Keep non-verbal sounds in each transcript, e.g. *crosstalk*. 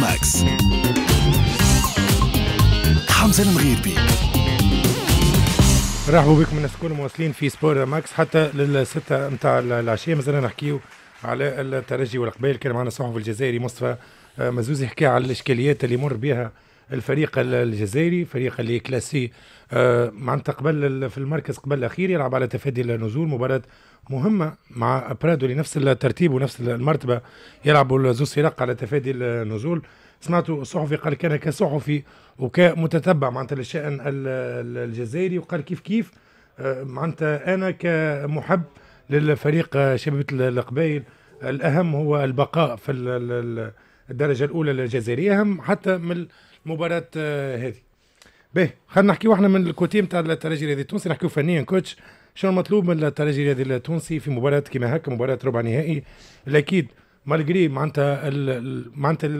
ماكس حمزه المغيربي مرحبا بكم الناس الكل مواصلين في سبور ماكس حتى للستة متاع العشية مازلنا نحكيو على الترجي والقبائل كان معنا صحفي الجزائري مصطفى آه، مزوزي حكى على الاشكاليات اللي يمر بها الفريق الجزائري فريق اللي كلاسي آه، معناتها قبل في المركز قبل الاخير يلعب على تفادي النزول مباراه مهمه مع برادو لنفس الترتيب ونفس المرتبه يلعبوا زوز فرق على تفادي النزول سمعت صحفي قال كان كصحفي وكمتتبع معناتها للشان الجزائري وقال كيف كيف آه، معناتها انا كمحب للفريق شبيبه القبائل الاهم هو البقاء في الدرجه الاولى الجزائريه اهم حتى من المباراه آه، هذه باهي خلينا نحكيو احنا من الكوتي نتاع الترجي الرياضي التونسي نحكيو فنيا كوتش شنو المطلوب من الترجي الرياضي التونسي في مباراه كيما هكا مباراه ربع نهائي الاكيد مالغري معناتها معناتها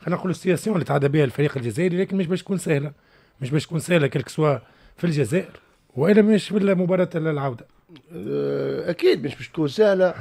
خلينا نقول السياسيون اللي تعدى بها الفريق الجزائري لكن مش باش تكون سهله مش باش تكون سهله كلك سوا في الجزائر والا مش في مباراه العوده آه، اكيد مش باش تكون سهله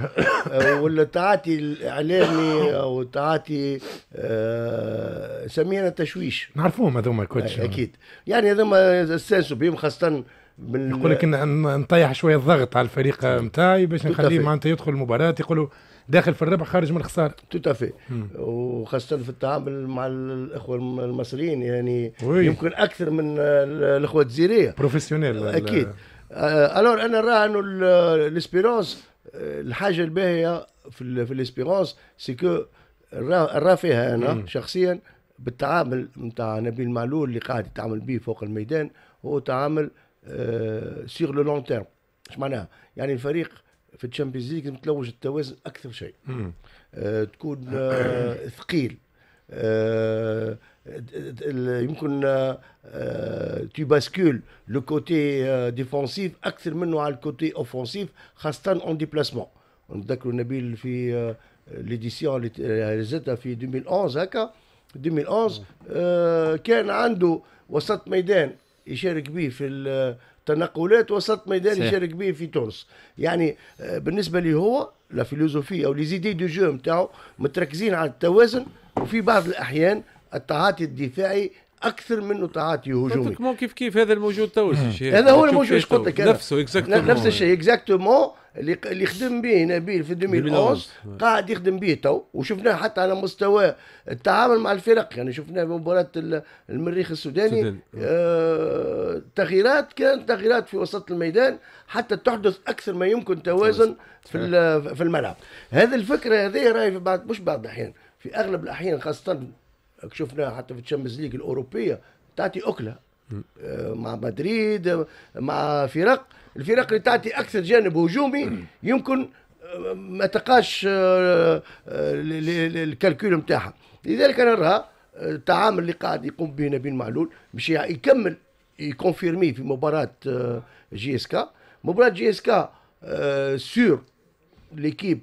آه، ولا تعاطي الاعلامي او تعاطي آه، سمينا تشويش نعرفوهم هذوما كوتش اكيد يعني هذوما استانسوا بهم خاصه بال... يقول لك نطيح شويه الضغط على الفريق نتاعي نعم. باش نخليه معناتها يدخل المباراه يقولوا داخل في الربح خارج من الخساره توتافي وخاصه في التعامل مع الاخوه المصريين يعني وي. يمكن اكثر من الاخوه الجزيريه بروفيسيونيل اكيد الور آه، انا راه انه الاسبيرونس آه، الحاجه الباهيه في في الاسبيرونس سيكو راه فيها انا شخصيا بالتعامل نتاع نبيل معلول اللي قاعد يتعامل به فوق الميدان هو تعامل سيغ لو لونغ تيرم اش معناها؟ يعني الفريق في الشامبيونز ليج متلوج التوازن اكثر شيء أه تكون أه *coughs* ثقيل أه يمكن تي باسكول لو كوتي ديفونسيف اكثر منه على الكوتي اوفونسيف خاصه اون ديبلاسمون نتذكروا نبيل في ليديسيون اللي زدتها في 2011 هكا 2011 كان عنده وسط ميدان يشارك به في التنقلات وسط ميدان يشارك به في تونس يعني آه، بالنسبه لي هو لا فيلوزوفي او لي زيدي دو جو نتاعو متركزين على التوازن وفي بعض الاحيان التعاطي الدفاعي اكثر منه تعاطي هجومي قلت مو كيف كيف هذا الموجود تو هذا هو الموجود ايش قلت لك نفسه اكزاكتومون نفس الشيء اكزاكتومون اللي اللي خدم به نبيل في 2011 قاعد يخدم به تو وشفناه حتى على مستوى التعامل مع الفرق يعني شفناه بمباراه المريخ السوداني آه تغييرات كانت تغييرات في وسط الميدان حتى تحدث اكثر ما يمكن توازن في في الملعب هذه الفكره هذه راهي بعد مش بعض الاحيان في اغلب الاحيان خاصه شفناها حتى في الشامبيونز ليج الاوروبيه تعطي اكله آه، مع مدريد آه، مع فرق الفرق اللي تعطي اكثر جانب هجومي يمكن آه، ما تقاش الكالكول نتاعها لذلك انا نرى التعامل اللي قاعد يقوم به نبيل معلول باش يكمل يكونفيرمي في مباراه جي اس كا مباراه جي اس كا سور ليكيب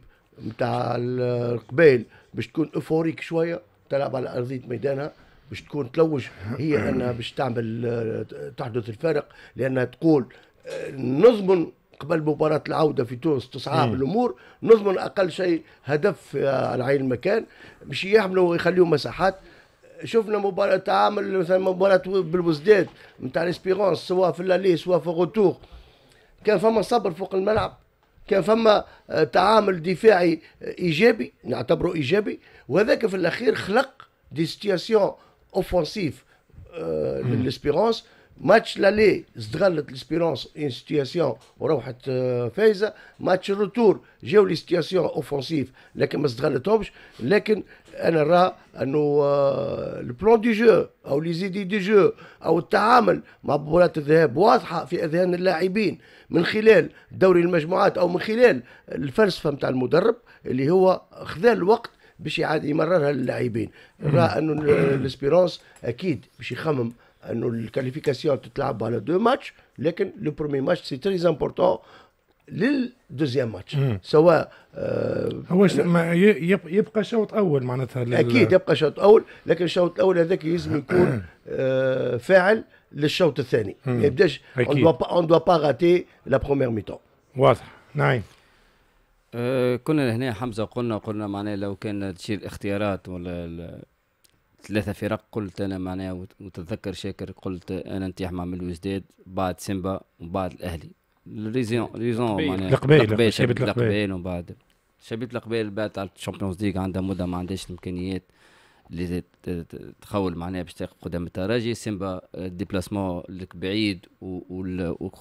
نتاع القبائل باش تكون اوفوريك شويه تلعب على ارضيه ميدانها باش تكون تلوج هي *coughs* انها باش تعمل آه، تحدث الفارق لانها تقول آه، نضمن قبل مباراة العودة في تونس تصعب الأمور نضمن أقل شيء هدف آه، على عين المكان باش يحملوا ويخليوا مساحات شفنا مباراة تعامل مثلا مباراة بالوزداد نتاع ليسبيرونس سواء في اللالي سواء في غوتوغ كان فما صبر فوق الملعب كان فما تعامل دفاعي ايجابي نعتبره ايجابي وهذاك في الاخير خلق دي سيتياسيون اوفونسيف آه، للاسبيرونس ماتش لالي استغلت الاسبيرونس ان سيتياسيون وروحت آه، فايزه ماتش الروتور جاو لي سيتياسيون اوفونسيف لكن ما استغلتهمش لكن انا نرى انه البلان دي جو او لي زيدي دي جو او التعامل مع بطولات الذهاب واضحه في اذهان اللاعبين من خلال دوري المجموعات او من خلال الفلسفه نتاع المدرب اللي هو خذا الوقت باش يعاد يمررها للاعبين راه انه الاسبيرونس اكيد باش يخمم انه الكاليفيكاسيون تتلعب على دو ماتش لكن لو برومي ماتش سي تري امبورتون للدوزيام ماتش سواء آه هو ما يبقى شوط اول معناتها لل... اكيد يبقى شوط اول لكن الشوط الاول هذاك لازم يكون آه فاعل للشوط الثاني ما يبداش اون دوا با غاتي لا بروميير ميتون واضح نعم آه، كنا هنا حمزه قلنا قلنا معناها لو كان تشيل الاختيارات ولا ثلاثة فرق قلت أنا معناها وتتذكر شاكر قلت أنا نتيح مع من الوزداد بعد سيمبا ومن بعد الأهلي ريزون ريزون معناها القبيل القبيل ومن بعد شبيبة القبيل بعد على الشامبيونز ليغ عندها مدة ما عندهاش الإمكانيات اللي تخول معناها باش تقف قدام التراجي سيمبا آه، الديبلاسمون لك بعيد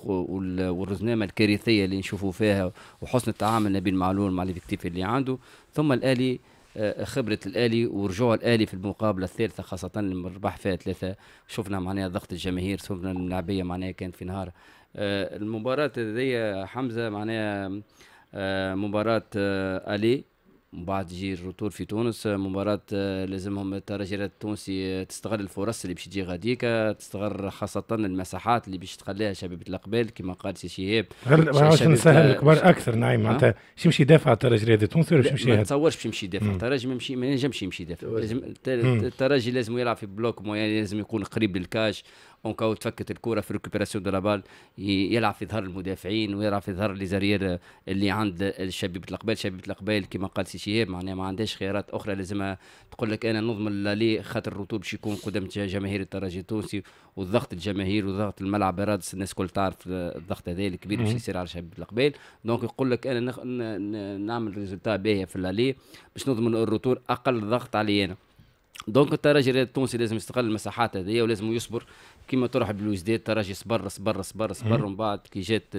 والرزنامه الكارثيه اللي نشوفوا فيها وحسن التعامل نبيل معلول مع ليفيكتيف اللي عنده ثم الالي آه، خبرة الآلي ورجوع الآلي في المقابلة الثالثة خاصة لما ربح فيها ثلاثة شفنا معناها ضغط الجماهير شفنا الملاعبية معناها كان في نهار آه، المباراة هذه حمزة معناها مباراة آلي من بعد يجي الروتور في تونس مباراة آه، لازمهم الترجي التونسي آه، تستغل الفرص اللي باش تجي غاديك آه، تستغل خاصة المساحات اللي باش تخليها شباب الاقبال كما قال سي شهاب باش نسهل الكبار اكثر نعيم معناتها باش يمشي يدافع الترجي التونسي ولا باش يمشي ما تصورش باش يمشي يدافع الترجي ما يمشي ما ينجمش يمشي يدافع لازم الترجي لازم يلعب في بلوك معين لازم يكون قريب للكاش كاو تفكت الكره في ريكوبيراسيون دو لابال يلعب في ظهر المدافعين ويلعب في ظهر ليزارير آه، اللي عند الشبيبة القبال شبيبه القبال كما قال سي شهاب معناها ما عندهاش خيارات اخرى لازمها تقول لك انا نضمن اللالي خاطر الرطوب باش يكون قدام جماهير الترجي التونسي والضغط الجماهير وضغط الملعب رادس الناس الكل تعرف آه، الضغط هذا الكبير باش يصير على شبيبه القبال دونك يقول لك انا نخ... نعمل ريزولتا باهيه في اللالي باش نضمن الرطوب اقل ضغط علي انا دونك الترجي التونسي لازم يستغل المساحات هذيا ولازم يصبر كيما تروح بالوزداد ترجي صبر صبر صبر صبر ومن بعد كي جات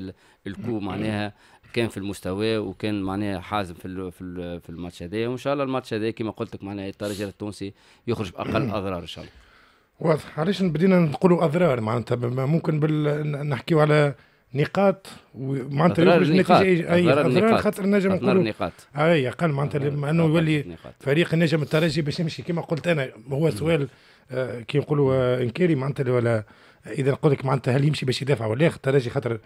الكو معناها كان في المستوى وكان معناها حازم في في, في الماتش هذا وان شاء الله الماتش هذا كيما قلت لك معناها الترجي التونسي يخرج باقل اضرار ان شاء الله واضح علاش بدينا نقولوا اضرار معناتها ممكن بال... نحكيو على نقاط معناتها يخرج نتيجه اي اضرار خاطر النجم اضرار النقاط اي قال معناتها انه يولي فريق النجم الترجي باش يمشي كما قلت انا هو سؤال آه، كي نقولوا آه، انكيري معناتها ولا اذا نقول لك معناتها هل يمشي باش يدافع ولا الترجي خاطر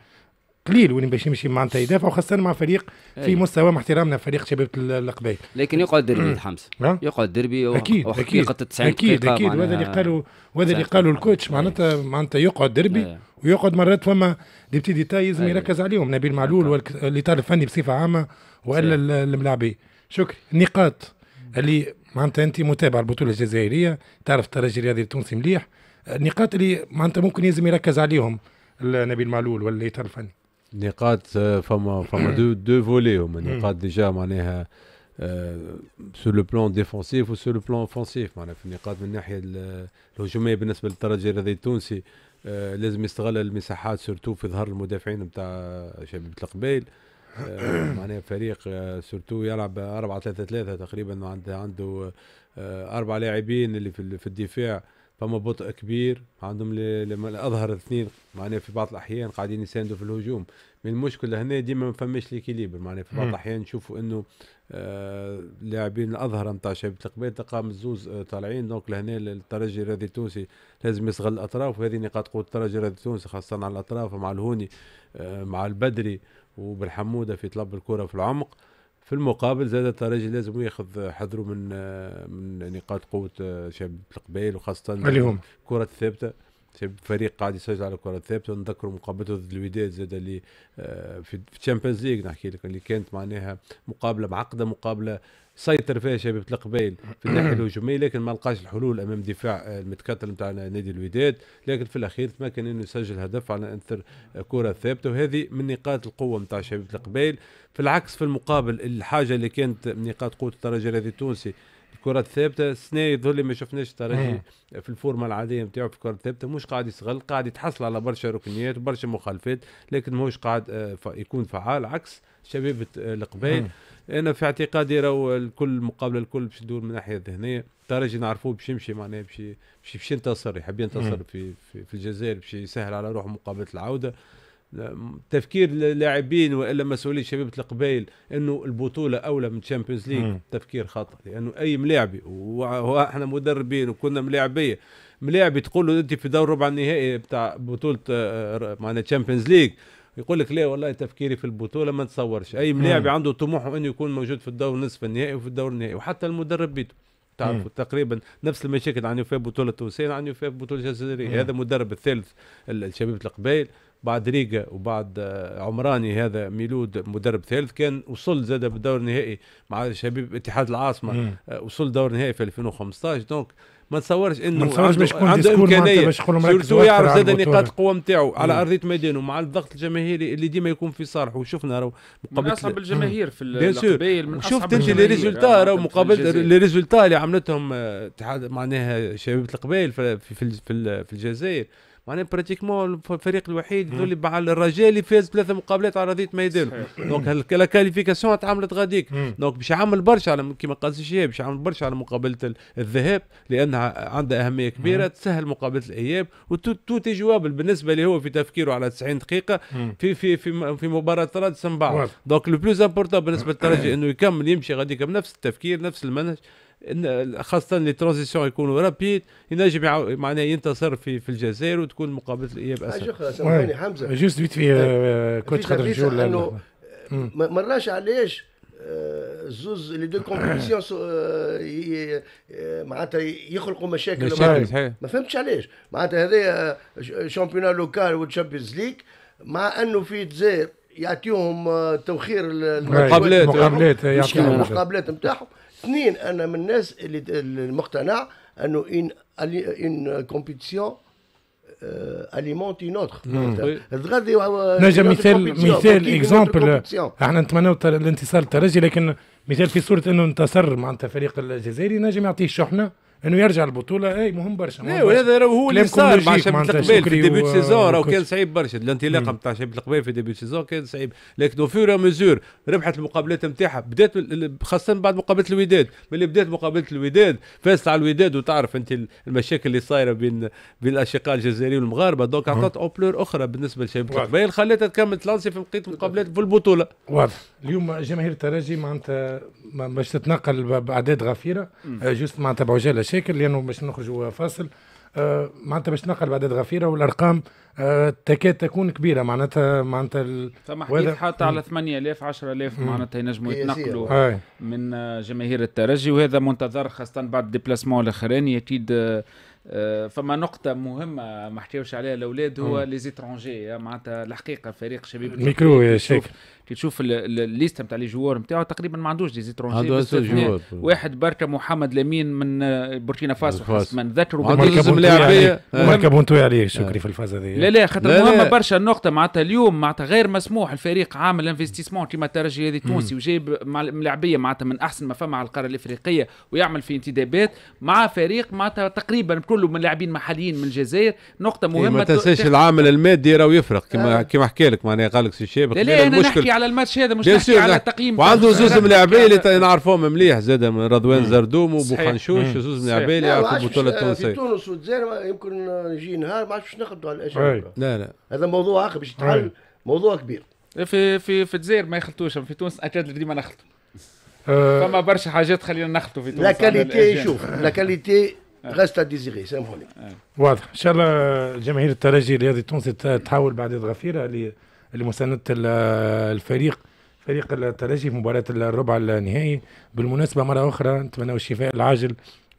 قليل وين باش يمشي معناتها يدافع وخاصه مع فريق في أيه. مستوى محترمنا احترامنا فريق شباب القبائل لكن يقعد دربي *clears throat* الحمص يقعد دربي اكيد اكيد اكيد 90 اكيد اكيد وهذا اللي قالوا وهذا اللي قالوا الكوتش معناتها أيوة. معناتها يقعد دربي أيه. ويقعد مرات فما أيوة. دي بتي ديتاي لازم أيوة. يركز عليهم نبيل معلول والاطار الفني بصفه عامه والا الملاعبي شكرا النقاط اللي معناتها انت متابع البطوله الجزائريه تعرف الترجي الرياضي التونسي مليح النقاط اللي معناتها ممكن لازم يركز عليهم نبيل معلول ولا الاطار الفني نقاط آه، فما فما دو دو فولي هما نقاط ديجا معناها سو لو بلون ديفونسيف وسو لو بلون اوفونسيف معناها في النقاط من الناحيه الهجوميه بالنسبه للترجي الرياضي التونسي آه، لازم يستغل المساحات سورتو في ظهر المدافعين نتاع شباب القبيل آه، *coughs* معناها فريق سورتو يلعب 4 3 3 تقريبا عنده عنده اربع لاعبين اللي في الدفاع فما بطء كبير عندهم لما الاظهر اثنين معناها في بعض الاحيان قاعدين يساندوا في الهجوم من المشكله هنا ديما ما فماش ليكيليبر معناها في بعض الاحيان نشوفوا انه آه الاظهر نتاع شباب القبائل تلقى الزوز آه طالعين دونك لهنا الترجي الرياضي التونسي لازم يصغر الاطراف وهذه نقاط قوه الترجي الرياضي التونسي خاصه على الاطراف مع الهوني آه مع البدري وبالحموده في طلب الكره في العمق في المقابل زاد الترجي لازم ياخذ حذره من آه، من نقاط قوه آه، شباب القبائل وخاصه اللي هم الكره الثابته فريق قاعد يسجل على كره ثابته نذكر مقابلته ضد الوداد زاد اللي آه، في الشامبيونز ليج نحكي لك اللي كانت معناها مقابله معقده مقابله سيطر فيها شباب القبائل في *coughs* الناحيه الهجوميه لكن ما لقاش الحلول امام دفاع آه، المتكتل نتاع نادي الوداد لكن في الاخير تمكن انه يسجل هدف على انثر آه، كره ثابته وهذه من نقاط القوه نتاع شباب القبائل في العكس في المقابل الحاجه اللي كانت من نقاط قوه الترجي الرياضي التونسي الكرة الثابتة السنة يظهر لي ما شفناش ترجي إيه. في الفورمة العادية نتاعو في الكرة الثابتة مش قاعد يستغل قاعد يتحصل على برشا ركنيات برشا مخالفات لكن ماهوش قاعد آه، يكون فعال عكس شباب آه، القبائل إيه. انا في اعتقادي راهو الكل مقابله الكل باش تدور من الناحيه الذهنيه ترجي نعرفوه باش يمشي معناها باش باش ينتصر يحب ينتصر إيه. في, في في الجزائر باش يسهل على روحه مقابله العوده تفكير اللاعبين والا مسؤولي شبيبه القبائل انه البطوله اولى من تشامبيونز ليج تفكير خطا لانه اي ملاعبي واحنا مدربين وكنا ملاعبيه ملاعبي تقول له انت في دور ربع النهائي بتاع بطوله معنا تشامبيونز ليج يقول لك لا والله تفكيري في البطوله ما نتصورش اي ملاعبي عنده طموحه انه يكون موجود في الدور نصف النهائي وفي الدور النهائي وحتى المدرب بيته تعرفوا تقريبا نفس المشاكل عن يوفي بطوله تونسيه عن يوفي بطوله جزائريه هذا المدرب الثالث الشباب القبائل بعد ريقة وبعد آه، عمراني هذا ميلود مدرب ثالث كان وصل زاد بالدور النهائي مع شباب اتحاد العاصمه مم. آه، وصل دور نهائي في 2015 دونك ما تصورش انه ما تصورش باش يكون عنده امكانيه سورتو يعرف زاد نقاط القوه نتاعو على ارضيه ميدانه مع الضغط الجماهيري اللي ديما يكون في صالحه وشفنا راهو مقابل اصعب الجماهير في القبائل من شفت انت لي ريزولتا آه، راهو مقابل لي ريزولتا اللي عملتهم معناها شباب القبائل في, في, في, في الجزائر معناها براتيكمون الفريق الوحيد اللي بعد الرجاء اللي فاز ثلاثه مقابلات على ارضيه ميدانه دونك الكاليفيكاسيون تعملت غاديك دونك باش يعمل برشا على كيما قال شهاب باش يعمل برشا على مقابله الذهاب لانها عندها اهميه كبيره مم. تسهل مقابله الاياب وتو تي جوابل بالنسبه اللي هو في تفكيره على 90 دقيقه في في في في مباراه رادس من بعد دونك لو بلوز امبورتون بالنسبه للترجي *coughs* انه يكمل يمشي غاديك بنفس التفكير نفس المنهج خاصة لي ترانزيسيون يكونوا رابيد ينجم معناها ينتصر في في الجزائر وتكون مقابلة الإياب أسهل. حاجة أخرى حمزة. جوست بيت في آه، آه، كنت خاطر نجول ما نراش علاش آه، زوز لي دو كومبيتيسيون معناتها يخلقوا مشاكل مشاكل ما فهمتش علاش معناتها هذايا شامبيون لوكال والشامبيونز ليك مع انه في الجزائر يعطيهم توخير المقابلات المقابلات نتاعهم اثنين انا من الناس اللي المقتنع انه ان ان كومبيتيسيون اليمونت اون اوتر تغذي نجم مثال مثال اكزومبل آه، احنا نتمناو الانتصار الترجي لكن مثال في صوره انه انتصر معناتها فريق الجزائري نجم يعطيه شحنه انه يرجع البطوله اي مهم برشا اي وهذا هو اللي صار مع شبه القبيل في ديبي سيزون راهو كان صعيب برشا الانطلاقه نتاع شبه القبيل في ديبي سيزون كان صعيب لكن وفور مزور ربحت المقابلات نتاعها بدات خاصه بعد مقابله الوداد ملي بدات مقابله الوداد فازت على الوداد وتعرف انت المشاكل اللي صايره بين بين الاشقاء الجزائريين والمغاربه دونك اعطت امبلور اخرى بالنسبه لشبه القبيل خلاتها تكمل تلانسي في بقيه المقابلات في البطوله واضح اليوم جماهير الترجي معناتها باش تتنقل باعداد غفيره آه، جوست معناتها بعجاله مشاكل لانه باش نخرجوا فاصل آه معناتها باش تنقل بعدد غفيره والارقام آه تكاد تكون كبيره معناتها معناتها فما حكيت حتى على 8000 10000 معناتها ينجموا يتنقلوا من آه، جماهير الترجي وهذا منتظر خاصه بعد ديبلاسمون الاخراني اكيد آه، آه، فما نقطة مهمة ما حكيوش عليها الأولاد هو لي زيترونجي آه، معناتها الحقيقة فريق شباب الميكرو يا شيخ كي تشوف الليست نتاع لي جوار نتاعو تقريبا ما عندوش لي زيترونجي واحد بركة محمد لمين من آه، بوركينا فاسو ما نذكروا مركب بونتوي عليه شكري في الفاز هذه لا لا خاطر مهمة برشا النقطة معناتها اليوم معناتها غير مسموح الفريق عامل انفستيسمون كيما الترجي هذه تونسي وجايب ملاعبية معناتها من أحسن ما فما على القارة الإفريقية ويعمل في انتدابات مع فريق معناتها تقريبا بكل كله من لاعبين محليين من الجزائر نقطه إيه، مهمه ما تنساش العامل المادي راهو يفرق كما آه. كما حكى لك معناها قال لك سي شيب لا لا انا نحكي على الماتش هذا مش نحكي على التقييم وعنده زوز من العباد اللي نعرفوهم مليح زاد من رضوان زردوم خنشوش زوز من العباد اللي يعرفوا البطولة التونسية في تونس والجزائر يمكن يجي نهار ما عادش نخدوا على الاشياء لا لا هذا موضوع اخر باش يتحل موضوع كبير في في في الجزائر ما يخلطوش في تونس اكاد ديما نخلطوا أه. فما برشا حاجات خلينا نخلطوا في تونس لا كاليتي شوف لا كاليتي غاست ديزيغي سامحوني واضح ان شاء الله جماهير الترجي الرياضي التونسي تحاول بعد غفيره لمسانده الفريق فريق الترجي في مباراه الربع النهائي بالمناسبه مره اخرى نتمنى الشفاء العاجل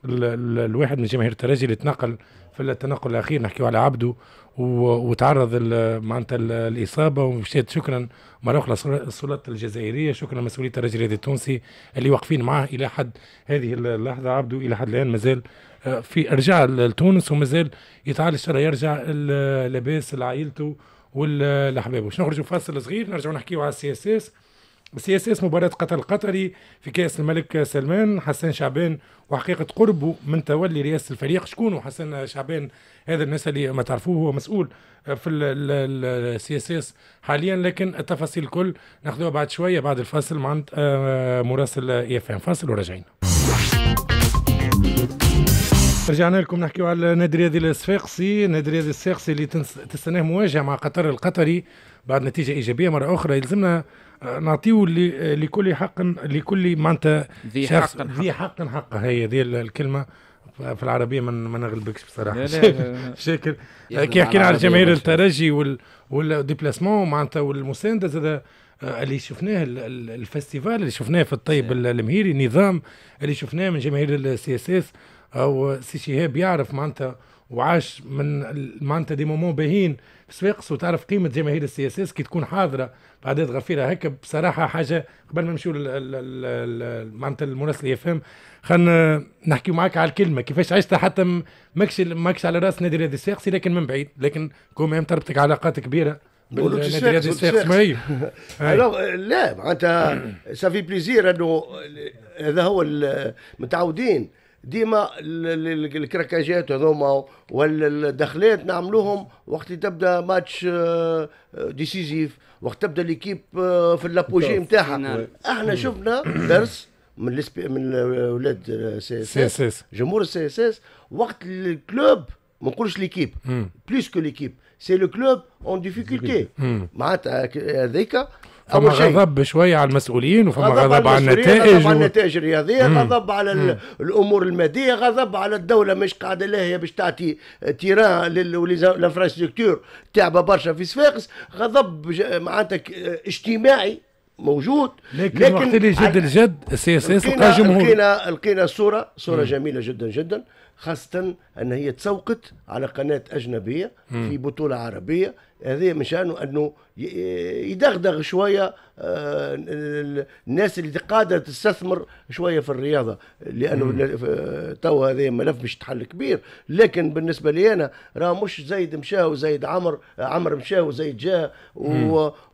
الواحد من جماهير الترجي اللي تنقل في التنقل الاخير نحكيو على عبده وتعرض معناتها الاصابه ومشيت شكرا مره اخرى السلطات الجزائريه شكرا مسؤوليه الترجي الرياضي التونسي اللي واقفين معاه الى حد هذه اللحظه عبده الى حد الان مازال في رجع لتونس ومازال يتعالج ترى يرجع لاباس لعائلته ولحبابه باش نخرجوا فاصل صغير نرجعوا نحكيوا على السي اس اس السي اس اس مباراة قطر القطري في كأس الملك سلمان حسن شعبان وحقيقة قربه من تولي رئاسة الفريق شكون حسن شعبان هذا الناس اللي ما تعرفوه هو مسؤول في السي اس اس حاليا لكن التفاصيل الكل ناخذوها بعد شوية بعد الفاصل مع مراسل اي اف ام فاصل وراجعين رجعنا لكم نحكيو على نادي رياضي الصفاقسي، نادي رياضي الصفاقسي اللي تستناه مواجهه مع قطر القطري بعد نتيجه ايجابيه مره اخرى يلزمنا آه، نعطيو لكل حق لكل معناتها ذي حق ذي حق حق هي ذي الكلمه في العربيه ما من نغلبكش بصراحه *laughs* شاكر كي حكينا على جماهير الترجي والديبلاسمون معناتها والمسانده زاد آه، اللي شفناه الفستيفال اللي شفناه في الطيب المهيري النظام اللي شفناه من جماهير السي اس اس او سي شهاب يعرف معناتها وعاش من معناتها دي مومون باهين في صفاقس وتعرف قيمه جماهير السي اس اس كي تكون حاضره بعدد غفيره هكا بصراحه حاجه قبل ما نمشيو معناتها المراسل يفهم خلينا نحكي معاك على الكلمه كيفاش عشت حتى ماكش ماكش على راس نادي رياضي الصفاقسي لكن من بعيد لكن كوم تربطك علاقات كبيره إيه؟ *laughs* لا معناتها سافي *clears throat* بليزير انه هذا هو متعودين ديما الكراكاجات هذوما والدخلات نعملوهم وقت تبدا ماتش آه، ديسيزيف وقت تبدا ليكيب آه، في الابوجي نتاعها احنا شفنا درس من من اولاد آه، سي اس اس جمهور السي اس اس وقت الكلوب ما نقولش ليكيب بليس كو ليكيب سي لو كلوب اون ديفيكولتي معناتها هذيك فما غضب شويه على المسؤولين وفما غضب, غضب على النتائج غضب و... على النتائج الرياضيه مم. غضب على مم. الامور الماديه غضب على الدوله مش قاعده هي باش تعطي تيران للانفراستركتور تعب برشا في صفاقس غضب معناتك اجتماعي موجود لكن, لكن وقت اللي جد الجد السي اس اس لقينا لقينا الصوره صوره مم. جميله جدا جدا خاصة أن هي تسوقت على قناة أجنبية في بطولة عربية هذه من شأنه أنه يدغدغ شوية آه، الناس اللي قادرة تستثمر شوية في الرياضة لأنه آه، تو هذا ملف مش تحل كبير لكن بالنسبة لي أنا راه مش زيد مشى وزيد عمر آه، عمر مشى وزيد جاء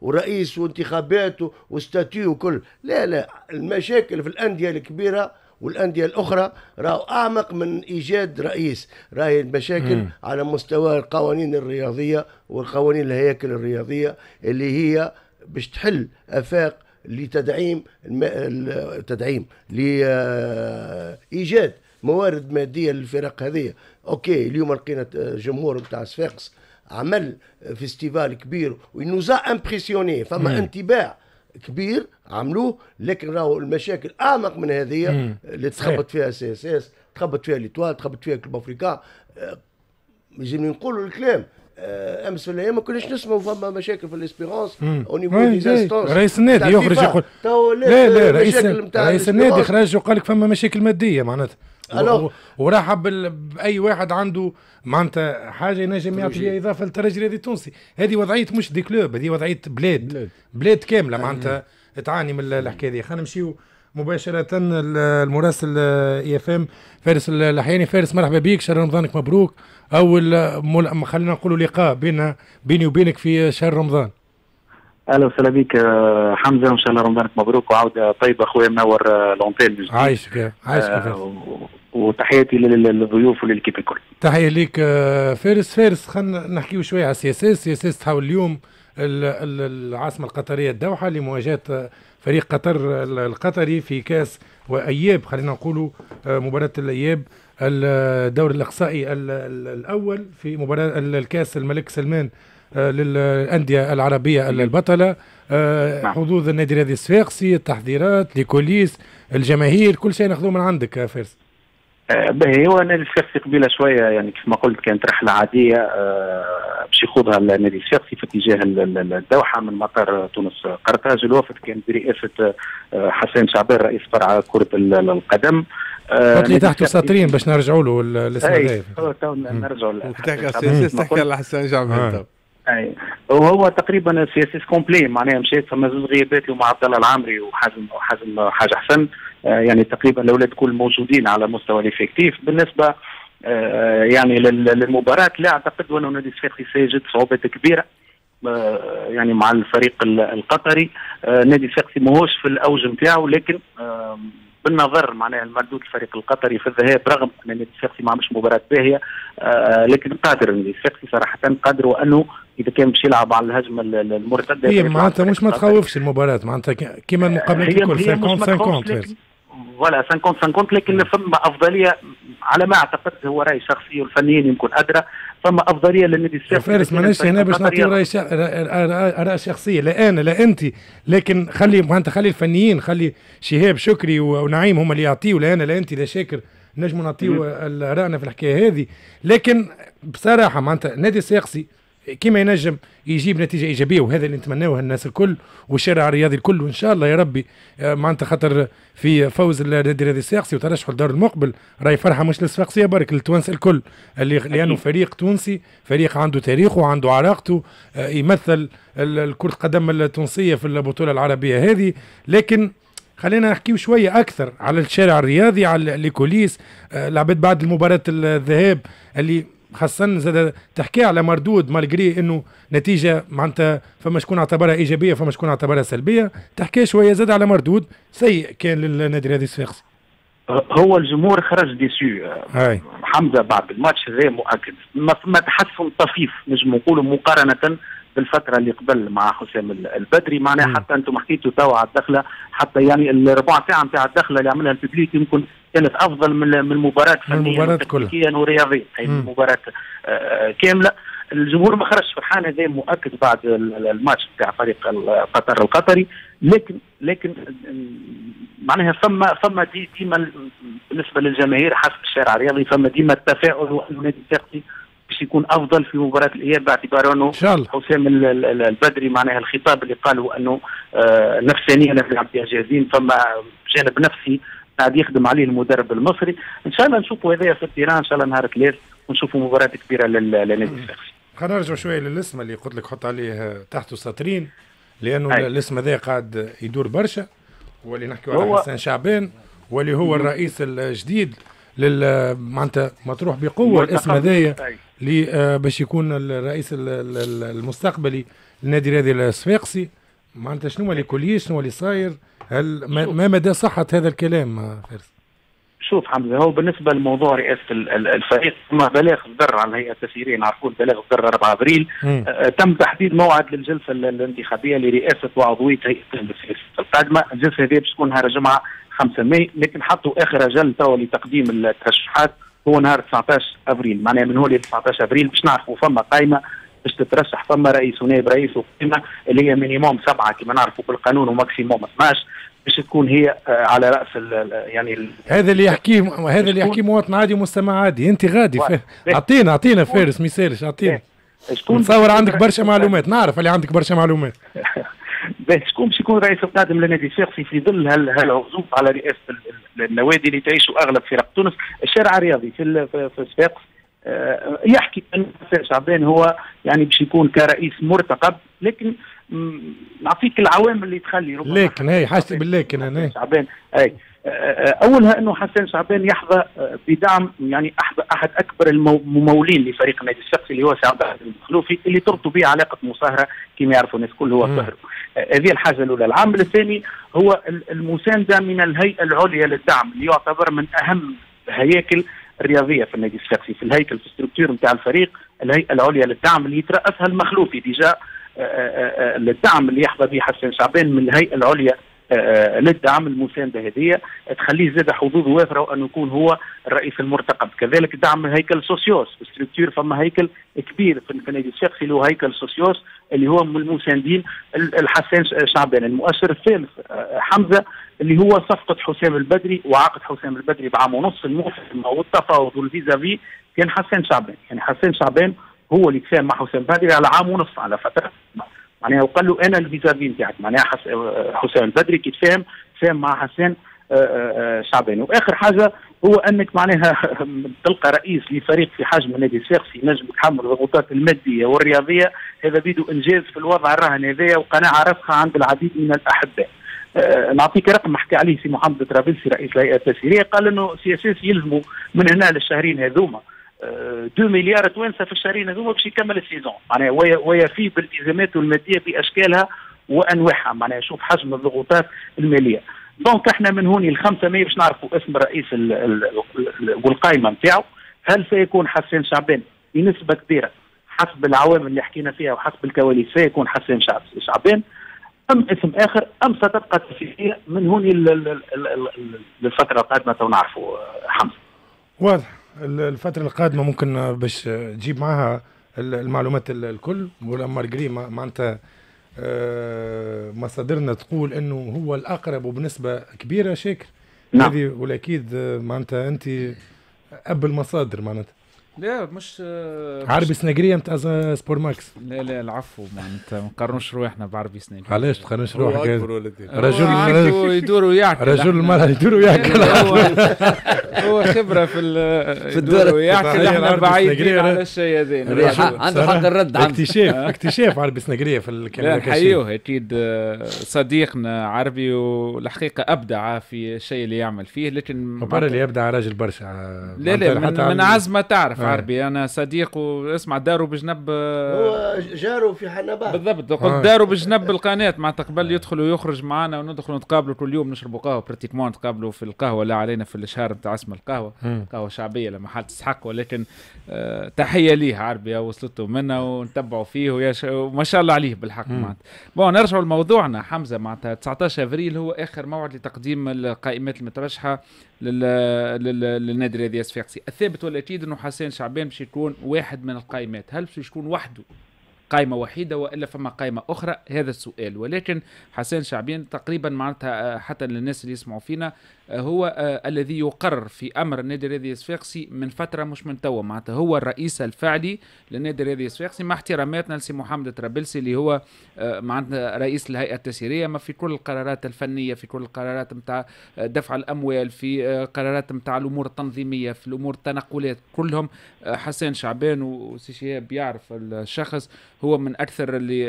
ورئيس وانتخابات وستاتيو وكل لا لا المشاكل في الأندية الكبيرة والانديه الاخرى راهو اعمق من ايجاد رئيس راهي المشاكل مم. على مستوى القوانين الرياضيه والقوانين الهياكل الرياضيه اللي هي باش تحل افاق لتدعيم التدعيم لايجاد موارد ماديه للفرق هذه اوكي اليوم لقينا جمهور نتاع صفاقس عمل فيستيفال كبير ونوزا امبرسيوني فما انتباه كبير عملوه لكن راهو المشاكل اعمق من هذه اللي تخبط فيها سي اس اس تخبط فيها ليتوال تخبط فيها كلوب افريكان آه، يجيني نقولوا الكلام آه، امس في الايام ما كناش نسمعوا فما مشاكل في الاسبيرونس او نيفو ديزاستونس رئيس النادي يخرج يقول لا لا رئيس النادي خرج وقال لك فما مشاكل ماديه معناتها الو ورحب باي واحد عنده معناتها حاجه ينجم يعطي فيها اضافه للترجي هذه التونسي هذه وضعيه مش دي كلوب هذه وضعيه بلاد بلاد, بلاد كامله أيوة. معناتها تعاني من الحكايه هذه خلينا نمشيو مباشرة المراسل اي اف ام فارس الاحياني فارس مرحبا بك شهر رمضانك مبروك اول خلينا نقولوا لقاء بين بيني وبينك في شهر رمضان اهلا وسهلا بك آه، حمزه وان شاء الله رمضانك مبروك وعوده طيبه اخويا منور لونتين عايشك عايشك آه, آه، وتحياتي للضيوف وللكيب الكل تحيه ليك آه، فارس فارس خلينا نحكيو شويه على السياسات السياسات تحاول اليوم العاصمه القطريه الدوحه لمواجهه فريق قطر القطري في كاس واياب خلينا نقولوا مباراه الاياب الدور الاقصائي الاول في مباراه الكاس الملك سلمان آه، للانديه العربيه البطله آه، نعم. حظوظ النادي الرياضي الصفاقسي التحضيرات ليكوليس الجماهير كل شيء ناخذوه من عندك يا فارس آه، باهي هو نادي الصفاقسي قبيله شويه يعني كيف ما قلت كانت رحله عاديه باش يخوضها النادي الصفاقسي في اتجاه الدوحه من مطار تونس قرطاج الوفد كان برئاسه حسين شعبان رئيس فرع كره القدم قلت لي تحته سطرين باش نرجعوا له الاسم هذا نرجعوا تحكي على حسين شعبان اي وهو تقريبا سياسيس كومبلي معناها مشيت فما زوج غيابات مع عبد الله العامري وحازم وحازم حاج حسن آه، يعني تقريبا الاولاد كل موجودين على مستوى الافكتيف بالنسبه آه، يعني للمباراه لا اعتقد انه نادي الصفاقسي سيجد صعوبات كبيره آه، يعني مع الفريق القطري نادي الصفاقسي ماهوش في الاوج نتاعو لكن بالنظر معناها المردود الفريق القطري في الذهاب رغم ان النادي ما عملش مباراه باهيه آه، لكن قادر النادي صراحه قادر وانه اذا كان باش يلعب على الهجمه المرتده هي معناتها مش ما تخوفش المباراه معناتها كيما المقابلات آه، الكل 50 50 فوالا 50 50 لكن فما افضليه على ما اعتقد هو راي شخصي والفنيين يمكن ادرى فما افضليه للنادي الشيخ فارس ماناش هنا باش نعطيو راي اراء شخصيه لا انا لا انت لكن خلي معناتها خلي الفنيين خلي شهاب شكري ونعيم هما اللي يعطيوا لا انا لا انت لا شاكر نجموا نعطيو راينا في الحكايه هذه لكن بصراحه معناتها نادي الساقسي كما ينجم يجيب نتيجه ايجابيه وهذا اللي نتمناوه الناس الكل والشارع الرياضي الكل وان شاء الله يا ربي آه، معناتها خاطر في فوز النادي الرياضي الصفاقسي وترشحه للدور المقبل راهي فرحه مش للصفاقسيه برك للتوانسه الكل اللي لانه فريق تونسي فريق عنده تاريخه وعنده عراقته آه، يمثل كره القدم التونسيه في البطوله العربيه هذه لكن خلينا نحكيو شويه اكثر على الشارع الرياضي على الكوليس العباد آه، بعد المباراه الذهاب اللي خاصة زاد تحكي على مردود مالجري انه نتيجة معناتها فما شكون اعتبرها ايجابية فما شكون اعتبرها سلبية تحكي شوية زاد على مردود سيء كان للنادي الرياضي الصفاقسي هو الجمهور خرج ديسو حمزه بعد الماتش هذا مؤكد ما فما تحسن طفيف نجم نقولوا مقارنه بالفتره اللي قبل مع حسام البدري معناها حتى انتم حكيتوا توا على الدخله حتى يعني الربع ساعه نتاع الدخله اللي عملها الببليك يمكن كانت افضل من من مباراه فنيه تكتيكيا ورياضيا يعني المباراه آه، كامله الجمهور ما خرجش فرحان هذا مؤكد بعد الماتش بتاع فريق قطر القطري لكن لكن معناها ثم ثم دي ديما بالنسبه للجماهير حسب الشارع الرياضي ثم ديما التفاؤل وان النادي التقي باش يكون افضل في مباراه الاياب باعتبار انه شاء الله. حسام البدري معناها الخطاب اللي قاله انه آه نفسانيا نحن جاهزين ثم جانب نفسي قاعد يخدم عليه المدرب المصري ان شاء الله نشوفوا هذايا في التيران ان شاء الله نهار ثلاث ونشوفوا مباراه كبيره للنادي الساخسي خلينا نرجع شويه للاسم اللي قلت لك حط عليه آه، تحته سطرين لانه هاي. الاسم هذا قاعد يدور برشا واللي نحكيو على حسن شعبان واللي هو الرئيس الجديد لل معناتها مطروح بقوه الاسم هذايا آه، باش يكون الرئيس المستقبلي للنادي الرياضي الصفاقسي معناتها شنو اللي كليش شنو اللي صاير هل ما مدى صحة هذا الكلام آه، فارس؟ شوف حمزه هو بالنسبه لموضوع رئاسه الفريق ثم بلاغ صدر عن هيئه التسييرين عارفون بلاغ صدر 4 ابريل آه،, آه تم تحديد موعد للجلسه الانتخابيه لرئاسه وعضويه هيئه القادمه الجلسه هذه باش تكون نهار الجمعه 5 ماي لكن حطوا اخر اجل توا لتقديم الترشحات هو نهار 19 ابريل معناها من هو 19 ابريل باش نعرفوا فما قائمه باش تترشح فما رئيس ونائب رئيس وقيمه اللي هي مينيموم سبعه كما نعرفوا بالقانون وماكسيموم 12 مش تكون هي آه، على راس يعني هذا اللي يحكيه هذا اللي يحكيه مواطن عادي ومستمع عادي انت غادي اعطينا اعطينا فارس ما يسالش اعطينا شكون تصور عندك برشا معلومات نعرف اللي عندك برشا معلومات *laughs* باش شكون باش يكون رئيس القادم للنادي الشخصي في ظل هالعزوف على رئاسه النوادي اللي تعيشه اغلب فرق تونس الشارع الرياضي في في آه، يحكي ان شعبان هو يعني باش يكون كرئيس مرتقب لكن نعطيك العوامل اللي تخلي ربما لكن هي حاسه باللكن انا شعبان اي اولها انه حسن شعبان يحظى بدعم يعني احد اكبر الممولين لفريق النادي الشخصي اللي هو سعد المخلوفي اللي تربط به علاقه مصاهره كما يعرفوا الناس الكل هو فهر هذه الحاجه الاولى العامل الثاني هو المسانده من الهيئه العليا للدعم اللي يعتبر من اهم هياكل الرياضيه في النادي الشخصي في الهيكل في الستركتور نتاع الفريق الهيئه العليا للدعم اللي يترأسها المخلوفي ديجا آه، آه، آه، للدعم اللي يحظى به حسن شعبان من الهيئه العليا للدعم المسانده هذه تخليه زاد حظوظ وافره وان يكون هو الرئيس المرتقب كذلك دعم هيكل سوسيوس ستركتور فما هيكل كبير في نادي الشقسي له هيكل سوسيوس اللي هو من المساندين الحسان شعبان المؤشر الثالث حمزه اللي هو صفقه حسام البدري وعقد حسام البدري بعام ونص الموسم والتفاوض والفيزافي كان حسان شعبان يعني حسان شعبان هو اللي تفاهم مع حسام بدري على عام ونص على فتره معناها وقال له انا الفيزافي نتاعك معناها آه، حسام بدري كي تفاهم تفاهم مع حسين آه، آه، شعبان واخر حاجه هو انك معناها *laughs* تلقى رئيس لفريق في حجم النادي الساقسي نجم يتحمل الضغوطات الماديه والرياضيه هذا بيدو انجاز في الوضع الراهن هذايا وقناعه راسخه عند العديد من الاحباء أه نعطيك رقم حكى عليه سي محمد الترابلسي رئيس الهيئه التسييريه قال انه سي اس يلزموا من هنا للشهرين هذوما 2 آه، مليار توانسه في الشهرين هذوما باش يكمل السيزون معناها ويفي بالتزاماته الماديه باشكالها وانواعها معناها شوف حجم الضغوطات الماليه دونك احنا من هوني الخمسه 500 باش نعرفوا اسم الرئيس والقائمه نتاعو هل سيكون حسين شعبان بنسبه كبيره حسب العوامل اللي حكينا فيها وحسب الكواليس سيكون حسين شعبان ام اسم اخر ام ستبقى تفسير من هوني للفتره القادمه تو نعرفوا آه، حمزه واضح الفتره القادمه ممكن باش تجيب معها المعلومات الكل ولما قري معناتها آه، مصادرنا تقول انه هو الاقرب وبنسبه كبيره شاكر نعم هذه والاكيد آه، معناتها انت اب المصادر معناتها لا مش عربي انت نتاع سبور ماكس لا لا العفو ما نقارنوش روحنا بعربي سناجري علاش تقارنوش روحك رجل يدور يعكل رجل المرأة يدور يعكل يعني هو خبرة في في الدور وياك احنا بعيدين على الشيء هذا عنده حق الرد اكتشاف *laughs* اكتشاف عربي سناجري في الكلام نحيوه اكيد آه، صديقنا عربي والحقيقة ابدع في الشيء اللي يعمل فيه لكن برا اللي يبدع راجل برشا لا لا من عزمة تعرف أيه. عربي انا صديق واسمع داروا بجنب آه، هو جاره في حلبات بالضبط قلت أيه. داروا بجنب القناه معناتها قبل يدخل ويخرج معنا وندخل نتقابلوا كل يوم نشربوا قهوه براتيكمون نتقابلوا في القهوه لا علينا في الشهر بتاع اسم القهوه قهوه شعبيه لما حد تسحق ولكن آه تحيه ليه عربي وصلته منا ونتبعوا فيه وما وما شاء الله عليه بالحق معناتها بون نرجعوا لموضوعنا حمزه معناتها 19 افريل هو اخر موعد لتقديم القائمات المترشحه للنادي الرياضي الصفاقسي الثابت والاكيد انه حسين شعبان باش يكون واحد من القائمات هل باش يكون وحده قائمة وحيدة وإلا فما قائمة أخرى هذا السؤال ولكن حسين شعبين تقريبا معناتها آه، حتى للناس اللي يسمعوا فينا هو آه، الذي يقرر في امر النادي الرياضي الصفاقسي من فتره مش من توا معناتها هو الرئيس الفعلي للنادي الرياضي الصفاقسي مع احتراماتنا لسي محمد ترابلسي اللي هو آه، معناتها رئيس الهيئه التسييريه ما في كل القرارات الفنيه في كل القرارات نتاع آه، دفع الاموال في قرارات نتاع الامور التنظيميه في الامور التنقلات كلهم حسان شعبان وسي شهاب يعرف الشخص هو من اكثر اللي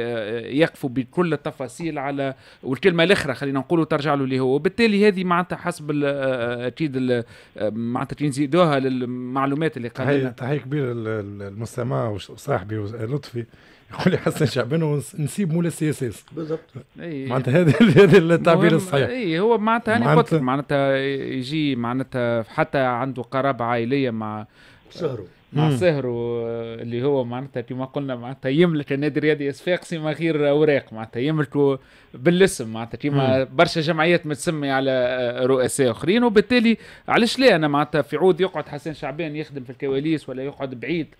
يقفوا بكل التفاصيل على والكلمه الاخرى خلينا نقولوا ترجع له اللي هو وبالتالي هذه معناتها حسب حسب آه، آه، اكيد آه، معناتها كي نزيدوها للمعلومات اللي قال تحيه كبير المستمع وصاحبي لطفي يقول لي حسن شعبان ونسيب مولا السي اس اس بالضبط إيه. معناتها هذا هذا التعبير الصحيح اي هو معناتها انا قلت معناتها يجي معناتها حتى عنده قرابه عائليه مع شهره مع صهر اللي هو معناتها كما قلنا معناتها يملك النادي الرياضي الصفاقسي من غير اوراق معناتها يملكوا بالاسم معناتها كما برشا جمعيات متسميه على رؤساء اخرين وبالتالي علاش لا انا معناتها في عود يقعد حسن شعبان يخدم في الكواليس ولا يقعد بعيد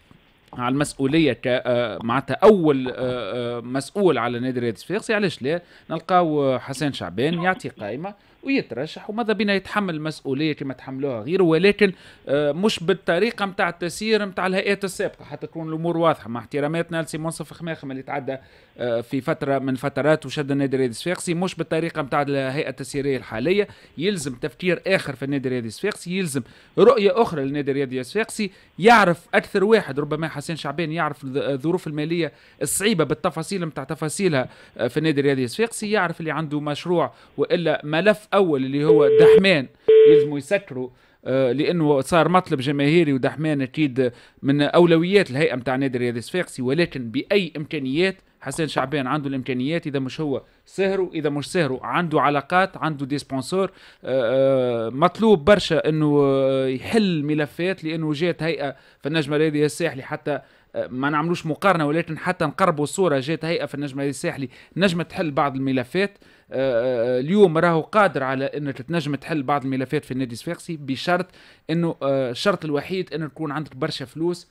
على المسؤوليه ك آه، معناتها اول آه، آه، مسؤول على نادي الرياضي الصفاقسي علاش لا نلقاو حسن شعبان يعطي قائمه ويترشح وماذا بنا يتحمل المسؤولية كما تحملوها غيره ولكن آه، مش بالطريقة متاع التسيير متاع الهيئات السابقة حتى تكون الأمور واضحة مع احتراماتنا منصف خماخم اللي تعدى آه، في فترة من فترات وشد النادي الرياضي الصفاقسي مش بالطريقة متاع الهيئة التسييرية الحالية يلزم تفكير آخر في النادي الرياضي الصفاقسي يلزم رؤية أخرى للنادي الرياضي الصفاقسي يعرف أكثر واحد ربما حسين شعبان يعرف آه، الظروف المالية الصعيبة بالتفاصيل متاع تفاصيلها في النادي الرياضي الصفاقسي يعرف اللي عنده مشروع وإلا ملف الاول اللي هو دحمان يلزموا يسكروا آه، لانه صار مطلب جماهيري ودحمان اكيد من اولويات الهيئه نتاع نادي الرياضي الصفاقسي ولكن باي امكانيات حسن شعبان عنده الامكانيات اذا مش هو سهروا اذا مش سهروا عنده علاقات عنده دي سبونسور آه، آه، مطلوب برشا انه يحل ملفات لانه جات هيئه في النجم الرياضي الساحلي حتى ما نعملوش مقارنه ولكن حتى نقربوا الصوره جات هيئه في النجم الرياضي الساحلي نجمت تحل بعض الملفات آه، آه، اليوم راهو قادر على انك تنجم تحل بعض الملفات في النادي الصفاقسي بشرط انه آه، الشرط الوحيد انه تكون عندك برشا فلوس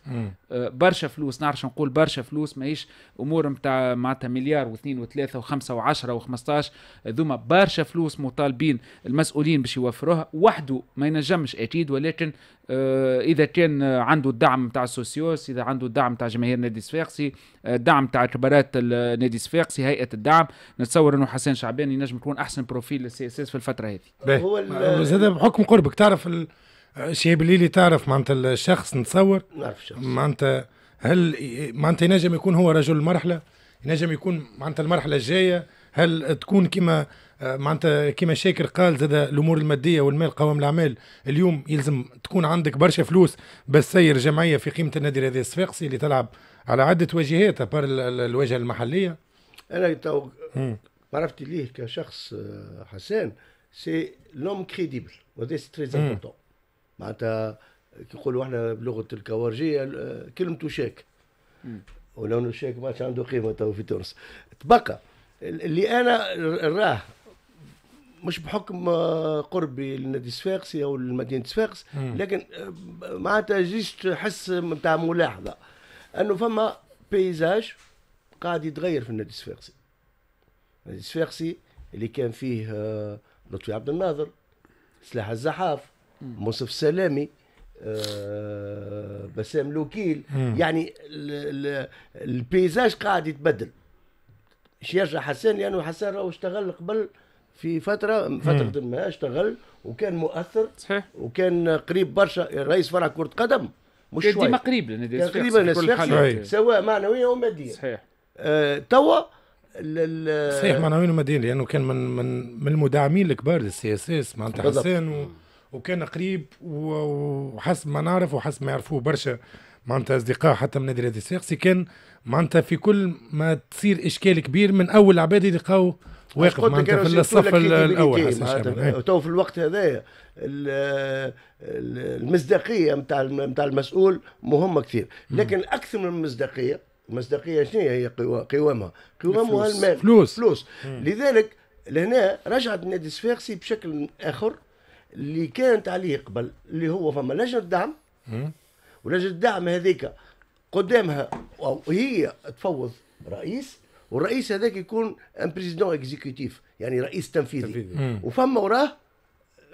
برشا فلوس نعرف نقول برشا فلوس ماهيش امور نتاع معناتها مليار واثنين وثلاثه وخمسه وعشره و15 ذوما برشا فلوس مطالبين المسؤولين باش يوفروها وحده ما ينجمش اكيد ولكن اذا كان عنده الدعم نتاع السوسيوس اذا عنده الدعم نتاع جماهير نادي الصفاقسي الدعم نتاع كبارات النادي الصفاقسي هيئه الدعم نتصور انه حسين شعبان اللي نجم يكون احسن بروفيل للسي اس اس في الفتره هذه هو آه، زاد بحكم قربك تعرف الشهاب الليلي تعرف معناتها الشخص نتصور نعرف الشخص معناتها هل معناتها ينجم يكون هو رجل المرحله ينجم يكون معناتها المرحله الجايه هل تكون كما آه، معناتها كما شاكر قال زاد الامور الماديه والمال قوام الاعمال اليوم يلزم تكون عندك برشا فلوس بس سير جمعيه في قيمه النادي هذا الصفاقسي اللي تلعب على عده وجهات ابار الواجهه المحليه انا تو عرفتي ليه كشخص آه، حسان سي لوم كريديبل وهذا سي تري امبورتون معناتها كيقولوا احنا بلغه الكوارجيه آه، كلمته شاك ولو شاك ما عنده قيمه تو في تونس تبقى اللي انا راه مش بحكم آه، قربي لنادي صفاقسي او لمدينه صفاقس لكن معناتها جيست حس نتاع ملاحظه انه فما بيزاج قاعد يتغير في النادي الصفاقسي السفيقسي اللي كان فيه آه، لطفي عبد الناظر سلاح الزحاف موسف السلامي آه، بسام لوكيل يعني البيزاج قاعد يتبدل باش يرجع حسان لانه حسان راهو اشتغل قبل في فتره فتره ما اشتغل وكان مؤثر صحيح وكان قريب برشا رئيس فرع كره قدم مش شوي ديما قريب للنادي السفيقسي سواء معنويا او ماديا صحيح آه، توا آه صحيح معنويين وماديين لانه كان من من من المدعمين الكبار للسي اس اس معناتها حسان و... وكان قريب وحسب ما نعرف وحسب ما يعرفوه برشا معناتها اصدقاء حتى من نادي الهادي كان معناتها في كل ما تصير اشكال كبير من اول العباد يلقاو واقف معناتها في الصف الاول تو في الوقت هذايا المصداقيه نتاع نتاع المسؤول مهمه كثير لكن اكثر من المصداقيه المصداقيه شنو هي قوامها؟ قوامها المال فلوس فلوس مم. لذلك لهنا رجعت نادي الصفاقسي بشكل اخر اللي كانت عليه قبل اللي هو فما لجنه دعم ولجنه الدعم هذيك قدامها هي تفوض رئيس والرئيس هذاك يكون ان بريزيدون اكزيكوتيف يعني رئيس تنفيذي وفما وراه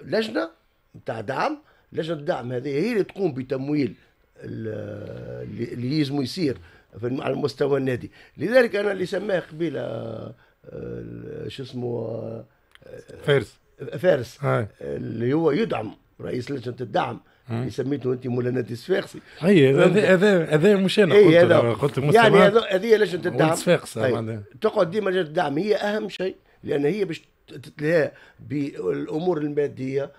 لجنه نتاع دعم لجنه الدعم هذه هي اللي تقوم بتمويل اللي يلزم يصير في على مستوى النادي لذلك انا اللي سماه قبيله آه، آه، شو اسمه آه، فارس فارس اللي هو يدعم رئيس لجنه الدعم اللي سميته انت مولا نادي الصفاقسي اي هذا هذا مش إيه، انا قلت يعني هذا قلت يعني هذه لجنه الدعم الصفاقسي طيب. تقعد ديما لجنه الدعم هي اهم شيء لان هي باش تتلهى بالامور الماديه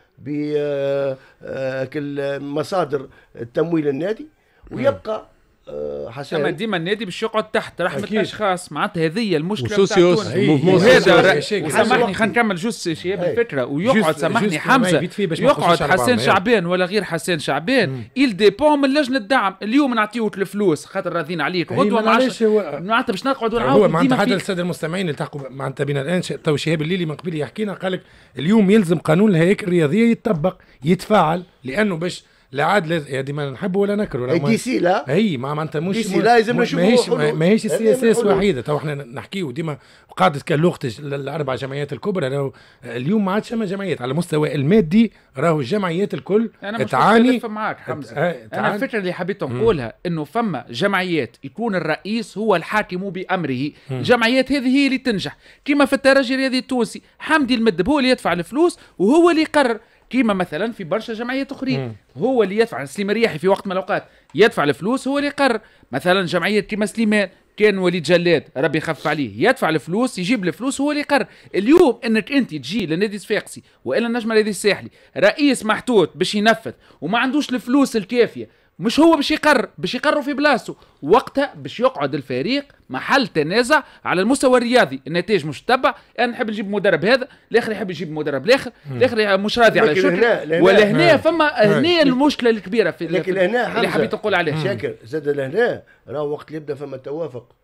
بمصادر التمويل النادي ويبقى آه، حشاد اما ديما النادي باش يقعد تحت رحمه أكيد. الاشخاص معناتها هذه المشكله وسوسيوس وهذا سامحني خلينا نكمل جوست شهاب الفكره ويقعد سامحني حمزه يقعد حسين شعبان ولا غير حسين شعبان يل ديبون من لجنه الدعم اليوم نعطيوك الفلوس خاطر راضيين عليك غدوه معناتها باش نقعدوا نعاودوا هو معناتها حتى الساده المستمعين التحقوا معناتها بنا الان تو شهاب الليلي من قبل يحكينا قال لك اليوم يلزم قانون الهياكل الرياضيه يتطبق يتفاعل لانه باش لا عاد لازم يعني ما نحبه ولا نكره دي سي لا هي ما, ما انت مش دي سي لا لازم نشوفه ماهيش اس وحيده تو احنا نحكيه ديما قاعده كاللغه الاربع جمعيات الكبرى لو اليوم ما عادش ثم جمعيات على المستوى المادي راهو الجمعيات الكل أنا مش معاك حمزه اه، انا الفكره اللي حبيت نقولها انه فما جمعيات يكون الرئيس هو الحاكم بامره الجمعيات هذه هي اللي تنجح كما في الترجي الرياضي التونسي حمدي المدب هو اللي يدفع الفلوس وهو اللي يقرر كيما مثلا في برشا جمعيات اخرين هو اللي يدفع يعني سليم الرياحي في وقت من الاوقات يدفع الفلوس هو اللي يقرر مثلا جمعيه كيما سليمان كان وليد جلاد ربي يخفف عليه يدفع الفلوس يجيب الفلوس هو اللي يقرر اليوم انك انت تجي لنادي الصفاقسي والا النجم النادي الساحلي رئيس محتوت باش ينفذ وما عندوش الفلوس الكافيه مش هو باش يقرر باش يقرروا في بلاصته وقتها باش يقعد الفريق محل تنازع على المستوى الرياضي النتائج مش تبع انا نحب نجيب مدرب هذا الاخر يحب يجيب مدرب الاخر الاخر مش راضي على شكل ولا هنا فما هنا المشكله الكبيره في لكن هنا اللي حبيت نقول عليها شاكر زاد لهنا راه وقت اللي يبدا فما توافق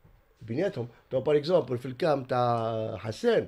بيناتهم تو بار اكزومبل في الكام تاع حسان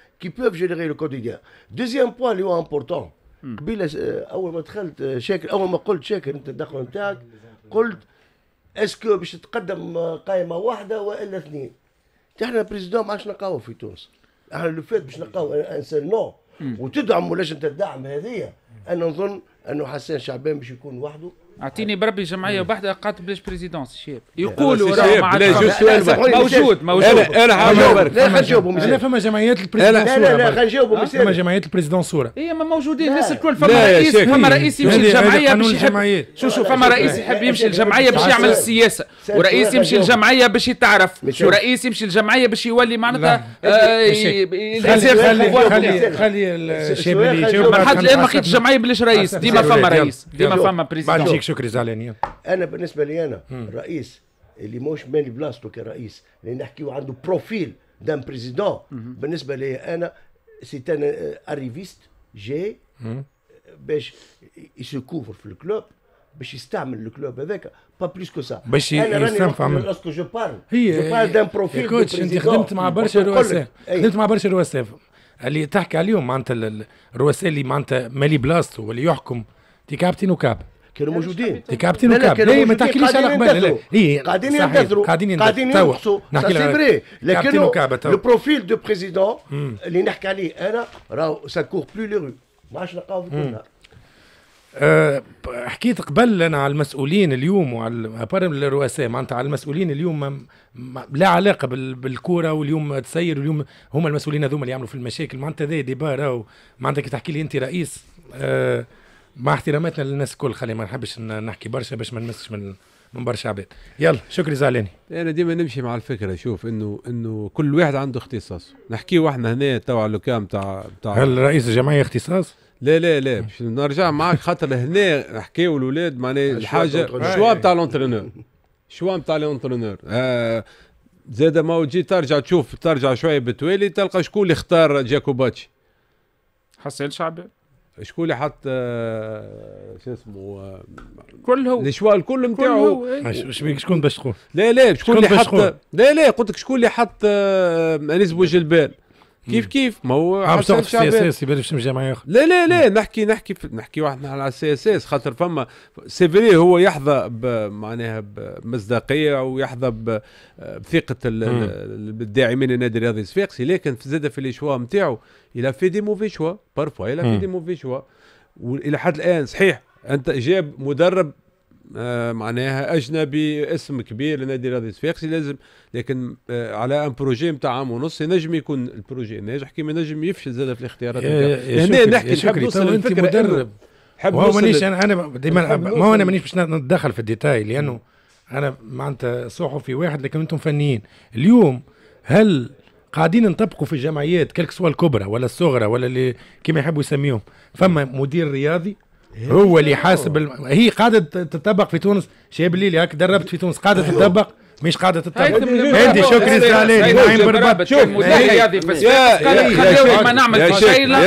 qui peuvent générer le quotidien Deuxième بوان le important. امبورتون قبيله اول ما دخلت شاكر اول ما قلت شاكر انت نتاعك قلت اسكو باش آه، قائمه واحده والا اثنين احنا بريزيدون ما عادش نلقاوه في تونس احنا لو فات باش نلقاو انسان نو hmm. وتدعم ولاش انت الدعم هذه انا نظن انه حسان شعبان باش يكون وحده اعطيني بربي جمعيه واحده قالت بلاش بريزيدونس شيب يقولوا راه مع موجود موجود انا انا لا حنجاوبهم انا فما جمعيات البريزيدونس لا لا لا حنجاوبهم فما جمعيات البريزيدونس صوره اي ما موجودين الناس الكل فما رئيس فما رئيس يمشي للجمعيه باش يحب فما رئيس يحب يمشي للجمعيه باش يعمل السياسه ورئيس يمشي للجمعيه باش يتعرف ورئيس يمشي للجمعيه باش يولي معناتها آه، خلي خلي الشيب اللي يجاوب لحد الان ما لقيتش جمعيه بلاش رئيس ديما فما رئيس ديما فما بريزيدونس شكري زعلانين انا بالنسبه لي انا الرئيس اللي موش مالي بلاصتو كرئيس اللي نحكيو عنده بروفيل دان بريزيدون بالنسبه لي انا سي ان اريفيست جاي باش يسكوفر في الكلوب باش يستعمل الكلوب هذاك با بليس كو سا باش يستنفع من لاسكو جو بارل هي جو بارل دان بروفيل كوتش انت خدمت مع برشا رؤساء خدمت مع برشا رؤساء اللي تحكي عليهم معناتها الرؤساء اللي معناتها مالي بلاصتو واللي يحكم تي كابتن وكاب كانوا يعني موجودين كابتن وكابتن اي ما تحكيليش على قبل لا قاعدين ينتظروا قاعدين ينتظروا سي فري لكن البروفيل دو بريزيدون اللي نحكي عليه انا راهو ساكور بلو لي رو ما عادش نلقاوه في كل نهار حكيت قبل انا على المسؤولين اليوم وعلى الرؤساء معناتها على المسؤولين اليوم ما لا علاقه بالكوره واليوم تسير واليوم هما المسؤولين هذوما اللي يعملوا في المشاكل معناتها هذا ديبا راهو معناتها كي تحكي لي انت رئيس آه مع احتراماتنا للناس الكل خلينا ما نحبش نحكي برشا باش ما نمسش من من برشا عباد يلا شكري زعلاني انا ديما نمشي مع الفكره شوف انه انه كل واحد عنده اختصاص نحكيو احنا هنا تو على لوكام تاع تاع هل رئيس الجمعيه اختصاص لا لا لا باش نرجع معاك خاطر هنا نحكيو الاولاد معناها الحاجه شوا تاع لونترونور شوا تاع لونترونور آه زاد ما تجي ترجع تشوف ترجع شويه بتوالي تلقى شكون اللي اختار جاكوباتشي حسين شعبان شكون حط آه، شو اسمه آه، كل هو الشوال كله نتاعو اش إيه. بيك شكون باش تقول لا لا شكون اللي حط لا لا قلت لك شكون اللي حط آه، انيس بوجلبان كيف كيف ما هو آه، عم السي اس اس يبالي باش نمشي معايا لا لا لا نحكي نحكي نحكي واحد على السي اس اس خاطر فما سي فري هو يحظى معناها بمصداقيه ويحظى بثقه الداعمين النادي الرياضي الصفاقسي لكن زاد في شوا نتاعو الى في دي موفي شوا بارفوا الى في دي موفي شوا والى حد الان صحيح انت جاب مدرب آه، معناها اجنبي اسم كبير لنادي رياضي صفاقسي لازم لكن آه، على ان بروجي نتاع عام ونص ينجم يكون البروجي ناجح كيما نجم يفشل زاد في الاختيارات هنا نحكي نحب نوصل الفكره مدرب حب هو مانيش انا انا ديما ما هو انا مانيش باش نتدخل في الديتاي لانه انا معناتها صحفي واحد لكن انتم فنيين اليوم هل قاعدين نطبقوا في الجمعيات كلك سوا الكبرى ولا الصغرى ولا اللي كما يحبوا يسميهم فما مدير رياضي هو اللي إيه، حاسب الم... هي قاعده تطبق في تونس شاب الليلي هاك دربت في تونس قاعده أيوه. تطبق مش قاعده تتطلب هندي شكري السالين نايم بربط شوف يا ما يا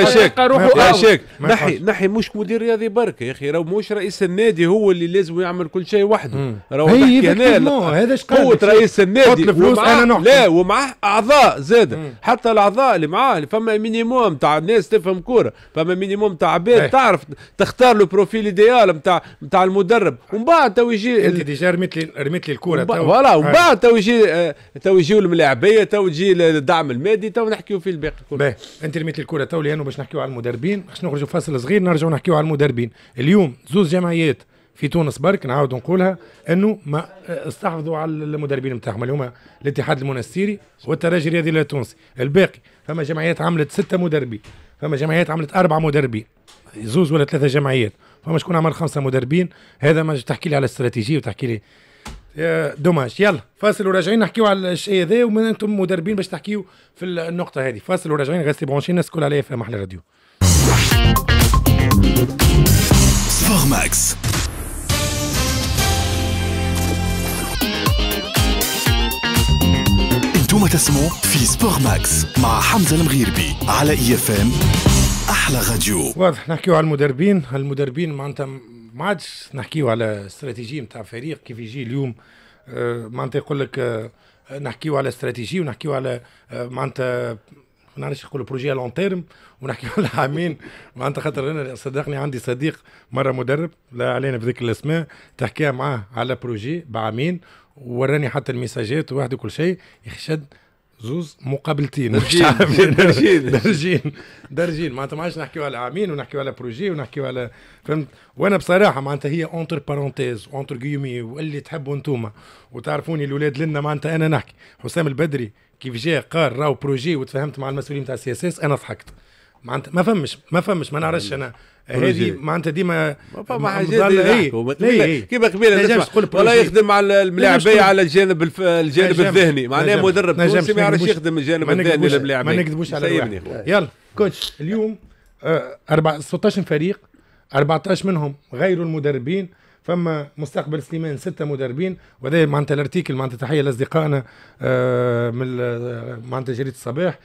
شيك يا شيك نحي نحي مش مدير رياضي برك يا اخي راهو مش رئيس النادي هو اللي لازم يعمل كل شيء وحده راهو هنا هذا قوه رئيس النادي لا ومعاه اعضاء زاد حتى الاعضاء اللي معاه فما مينيموم تاع الناس تفهم كوره فما مينيموم تاع عباد إيه. تعرف تختار له بروفيل ايديال نتاع نتاع المدرب ومن بعد تو يجي انت ديجا رميت لي رميت لي الكوره فوالا ومن بعد تو يجي تو يجيو الملاعبيه تو يجي الدعم المادي تو نحكيو في الباقي كله انت رميت الكره تو لانه باش نحكيو على المدربين باش نخرجوا فاصل صغير نرجعوا نحكيو على المدربين اليوم زوز جمعيات في تونس برك نعاود نقولها انه ما استحفظوا على المدربين نتاعهم اللي هما الاتحاد المنستيري والترجي الرياضي التونسي الباقي فما جمعيات عملت ستة مدربين فما جمعيات عملت اربع مدربين زوز ولا ثلاثة جمعيات فما شكون عمل خمسة مدربين هذا ما تحكي لي على استراتيجيه وتحكي لي دوماج يلا فاصل وراجعين نحكيو على الشيء إيه هذا ومن انتم مدربين باش تحكيو في النقطه هذه فاصل وراجعين سي برونشي الناس الكل عليها في محل راديو فورماكس انتم تسمعوا في سبور ماكس مع حمزه المغيربي على اي اف ام احلى راديو واضح نحكيو على المدربين المدربين معناتها ما عادش نحكيو على استراتيجيه نتاع فريق كيف يجي اليوم آه، معناتها يقول لك آه، نحكيو على استراتيجي ونحكيو على آه، معناتها ما نعرفش نقول بروجي لون تيرم ونحكيو على عامين *laughs* معناتها خاطر انا صدقني عندي صديق مره مدرب لا علينا بذيك الاسماء تحكيها معاه على بروجي بعامين وراني حتى الميساجات وواحد كل شيء يخشد زوز مقابلتين *laughs* درجين درجين *laughs* درجين درجين معناتها ما عادش نحكيو على عامين ونحكيو على بروجي ونحكيو على فهمت وانا بصراحه معناتها هي اونتر بارونتيز اونتر جيومي واللي تحبوا انتوما وتعرفوني الاولاد لنا معناتها انا نحكي حسام البدري كيف جاء قال راو بروجي وتفاهمت مع المسؤولين تاع السي اس اس انا ضحكت معناتها ما فهمش ما فهمش ما نعرفش انا هذه معناتها ديما فما حاجات إيه. كيما قبيله نجم تقول ولا يخدم على الملاعبيه على الجانب الف... الجانب الذهني معناها مدرب تونسي ما يعرفش يخدم الجانب الذهني للملاعبيه ما نكذبوش على يلا كوتش اليوم 16 آه، فريق 14 منهم غيروا المدربين فما مستقبل سليمان ستة مدربين وهذا معناتها الارتيكل معناتها تحية لأصدقائنا آه، من آه، معناتها جريدة الصباح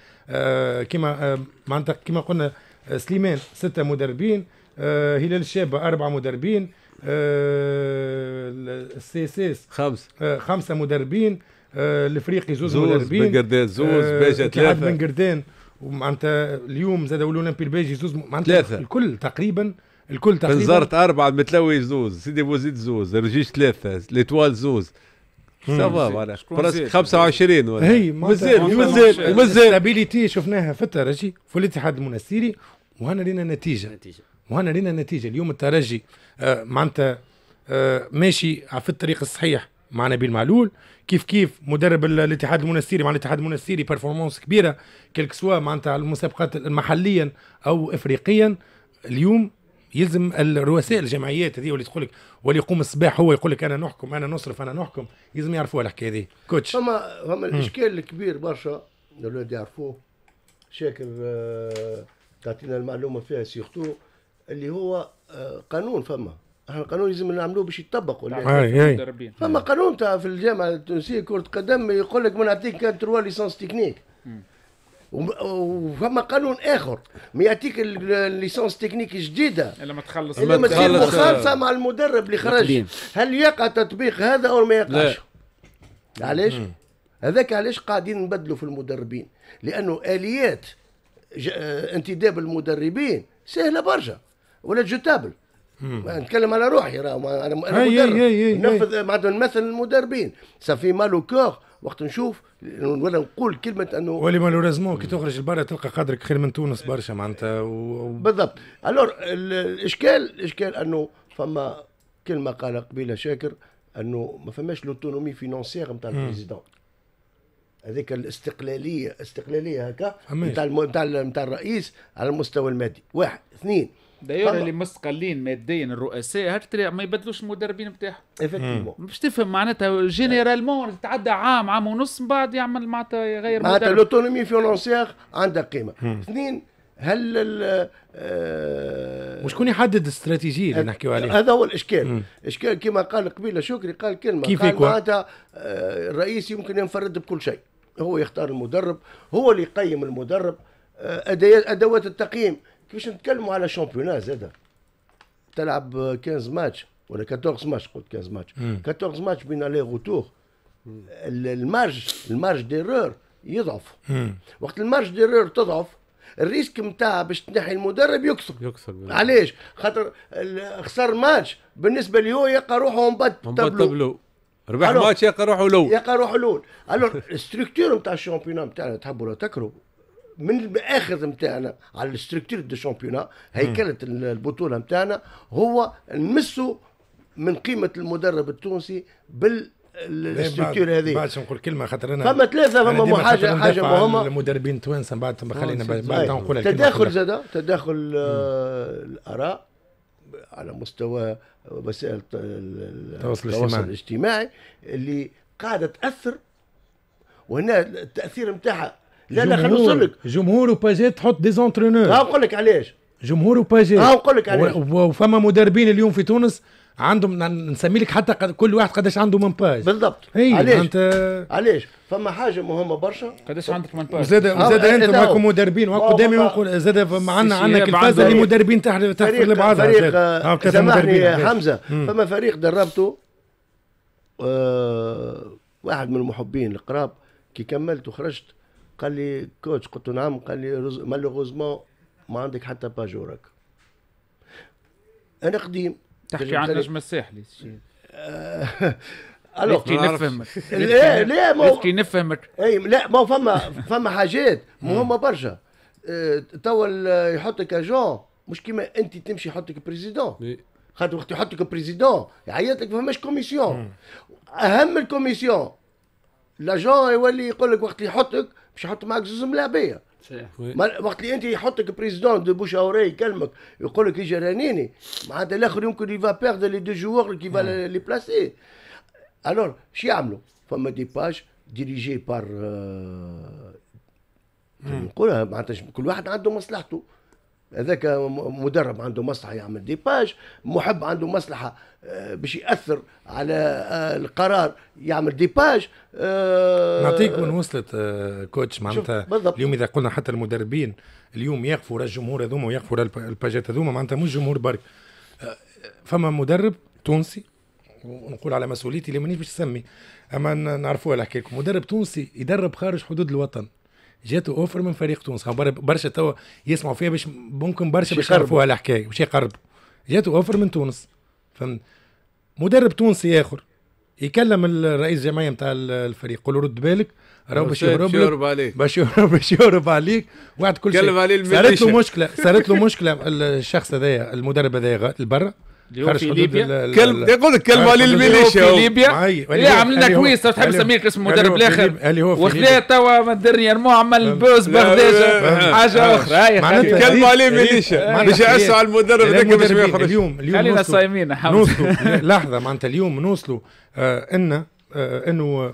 كما معناتها كما قلنا آه، سليمان ستة مدربين آه، هلال الشابة أربعة مدربين آه، السي اس اس خمسة خمسة مدربين الافريقي زوز, زوز مدربين بن قردان زوز باجة ثلاثة بن قردان ومعناتها اليوم زاد والاولمبي الباجي زوز معناتها الكل تقريبا الكل تقريبا بنزرت أربعة المتلوي زوز سيدي بوزيد زوز رجيش ثلاثة ليتوال زوز سافا معناها براسك 25 ولا هي مازال مازال مازال ستابيليتي شفناها في الترجي في الاتحاد المنستيري وهنا لنا نتيجه نتيجه وهنا لنا نتيجه اليوم الترجي آه، معناتها آه، ماشي في الطريق الصحيح مع نبيل معلول كيف كيف مدرب الاتحاد المنستيري مع الاتحاد المنستيري بيرفورمانس كبيره كلك سوا معناتها على المسابقات محليا او افريقيا اليوم يلزم الرؤساء الجمعيات هذه واللي تقول لك واللي يقوم الصباح هو يقول لك انا نحكم انا نصرف انا نحكم يلزم يعرفوا الحكايه هذه كوتش فما فما الاشكال الكبير برشا الاولاد يعرفوه شاكر آه تعطينا المعلومه فيها سيرتو اللي هو آه، قانون فما احنا القانون لازم نعملوه باش يطبقوا ولا فما قانون تاع في الجامعه التونسيه كره قدم يقول لك ما نعطيك كان تروا ليسانس تكنيك وفما قانون اخر ما يعطيك الليسانس تكنيك جديده لما تخلص لما تخلص مخالفه آه. مع المدرب اللي خرج هل يقع تطبيق هذا او ما يقعش؟ علاش؟ هذاك علاش قاعدين نبدلوا في المدربين لانه اليات آه، انتداب المدربين سهله برشا ولا جوتابل نتكلم على روحي راه انا مدرب نفذ آه، معناتها نمثل المدربين صافي مالو كور وقت نشوف ولا نقول كلمه انه ولي مالوريزمون كي تخرج لبرا تلقى قدرك خير من تونس برشا معناتها و... بالضبط الور الاشكال الاشكال انه فما كلمه قال قبيله شاكر انه ما فماش لوتونومي فينونسيير نتاع البريزيدون هذيك الاستقلاليه استقلاليه هكا نتاع نتاع نتاع الرئيس على المستوى المادي واحد اثنين دايور اللي مستقلين ماديا الرؤساء هاك تلاقي ما يبدلوش المدربين نتاعهم افكتيفمون باش تفهم معناتها جينيرالمون تعدى عام عام ونص من بعد يعمل معناتها يغير معناتها لوتونومي فينونسيير عندها قيمه اثنين هل وشكون آه، يحدد الاستراتيجيه اللي نحكيو عليها؟ هذا هو الاشكال، الاشكال كما قال قبيله شكري قال كلمه كيف قال معناتها آه، الرئيس يمكن ينفرد بكل شيء، هو يختار المدرب، هو اللي يقيم المدرب، آه، ادوات التقييم، كيفاش نتكلموا على شامبيونا زاده تلعب 15 ماتش ولا 14 ماتش قلت 15 ماتش، 14 ماتش بين لي روتور المارج المارج ديرور يضعف، وقت المارج ديرور تضعف الريسك نتاعها باش تنحي المدرب يكثر يكثر علاش خاطر خسر ماتش بالنسبه ليو يلقى روحه مبط تابلو ربح ماتش يلقى روحه الاول يلقى روحه الاول الور الستركتور نتاع *laughs* الشامبيون نتاعنا تحبوا ولا تكرهوا من المآخذ نتاعنا على الستركتور دو شامبيونان هيكله البطوله نتاعنا هو نمسوا من قيمه المدرب التونسي بال الاستكتور هذه باش نقول كلمه خاطر انا فما ثلاثه فما حاجه حاجه مهمه المدربين التوانسه بعد خلينا آه، بعد نقول تداخل زاد تداخل آه، الاراء على مستوى وسائل التواصل الاجتماعي, الاجتماعي اللي قاعده تاثر وهنا التاثير نتاعها لا لا خلينا نوصل لك جمهور وباجي تحط دي زونترونور نقول لك علاش جمهور وباجي نقول لك علاش وفما مدربين اليوم في تونس عندهم نسمي لك حتى كل واحد قداش عنده من باج بالضبط إيه، علاش انت... علاش فما حاجه مهمه برشا قداش عندك من باج وزاد آه، وزاد إيه، انتم إيه، معكم مدربين قدامي ونقول زاد عندنا عندنا الفازه اللي مدربين تحت تحت لبعضها فريق آه، حمزه فما فريق دربته آه، واحد من المحبين القراب كي كملت وخرجت قال لي كوتش قلت له نعم قال لي مالوغوزمون ما عندك حتى باجورك انا قديم تحكي عن نجم الساحلي آه، الو نفهمك ليه ليه مو كي نفهمك اي لا ما إيه، فما فما حاجات *laughs* مهمه برشا آه، توا يحطك اجون مش كيما انت تمشي يحطك بريزيدون إيه. خاطر وقت يحطك بريزيدون يعيط لك فماش كوميسيون اهم الكوميسيون لاجون يولي يقول لك وقت يحطك باش يحط معك زوز ملاعبيه صحيح وقت اللي انت يحطك بريزيدون دو بوش اوري يكلمك يقول لك اجي رانيني معناتها الاخر يمكن يفا بيغد لي دو جوور كي فا لي بلاسي الور شو يعملوا؟ فما دي باج ديريجي euh, بار نقولها معناتها كل واحد عنده مصلحته هذاك مدرب عنده مصلحه يعمل ديباج محب عنده مصلحه آه، باش ياثر على آه، القرار يعمل ديباج آه، نعطيك من وصلت كوتش معناتها اليوم اذا قلنا حتى المدربين اليوم يقفوا ورا الجمهور هذوما ويقفوا ورا الباجات هذوما معناتها مش جمهور برك فما مدرب تونسي ونقول على مسؤوليتي اللي مانيش باش نسمي اما نعرفوها نحكي لكم مدرب تونسي يدرب خارج حدود الوطن جاته اوفر من فريق تونس برشا توا يسمعوا فيها باش ممكن برشا باش يعرفوها الحكايه باش يقربوا جاته اوفر من تونس فهمت مدرب تونسي اخر يكلم الرئيس الجمعيه نتاع الفريق يقول له رد بالك راهو باش يهرب عليك باش يهرب *laughs* باش يهرب عليك وعد كل شيء صارت له مشكله صارت له مشكله *laughs* الشخص هذايا المدرب هذايا لبرا اللي في ليبيا كلب يقول لك كلمه للميليشيا في ليبيا اللي عملنا كويس تحب نسميه اسم مدرب الاخر وخلاه توا ما الدنيا المو عمل بوز بغداد حاجه اخرى هاي كلمه علي ميليشيا باش يعسوا على المدرب ذاك باش ما يخرج اليوم اليوم خلينا صايمين نوصلوا لحظه معناتها اليوم نوصلوا آه، ان آه، انه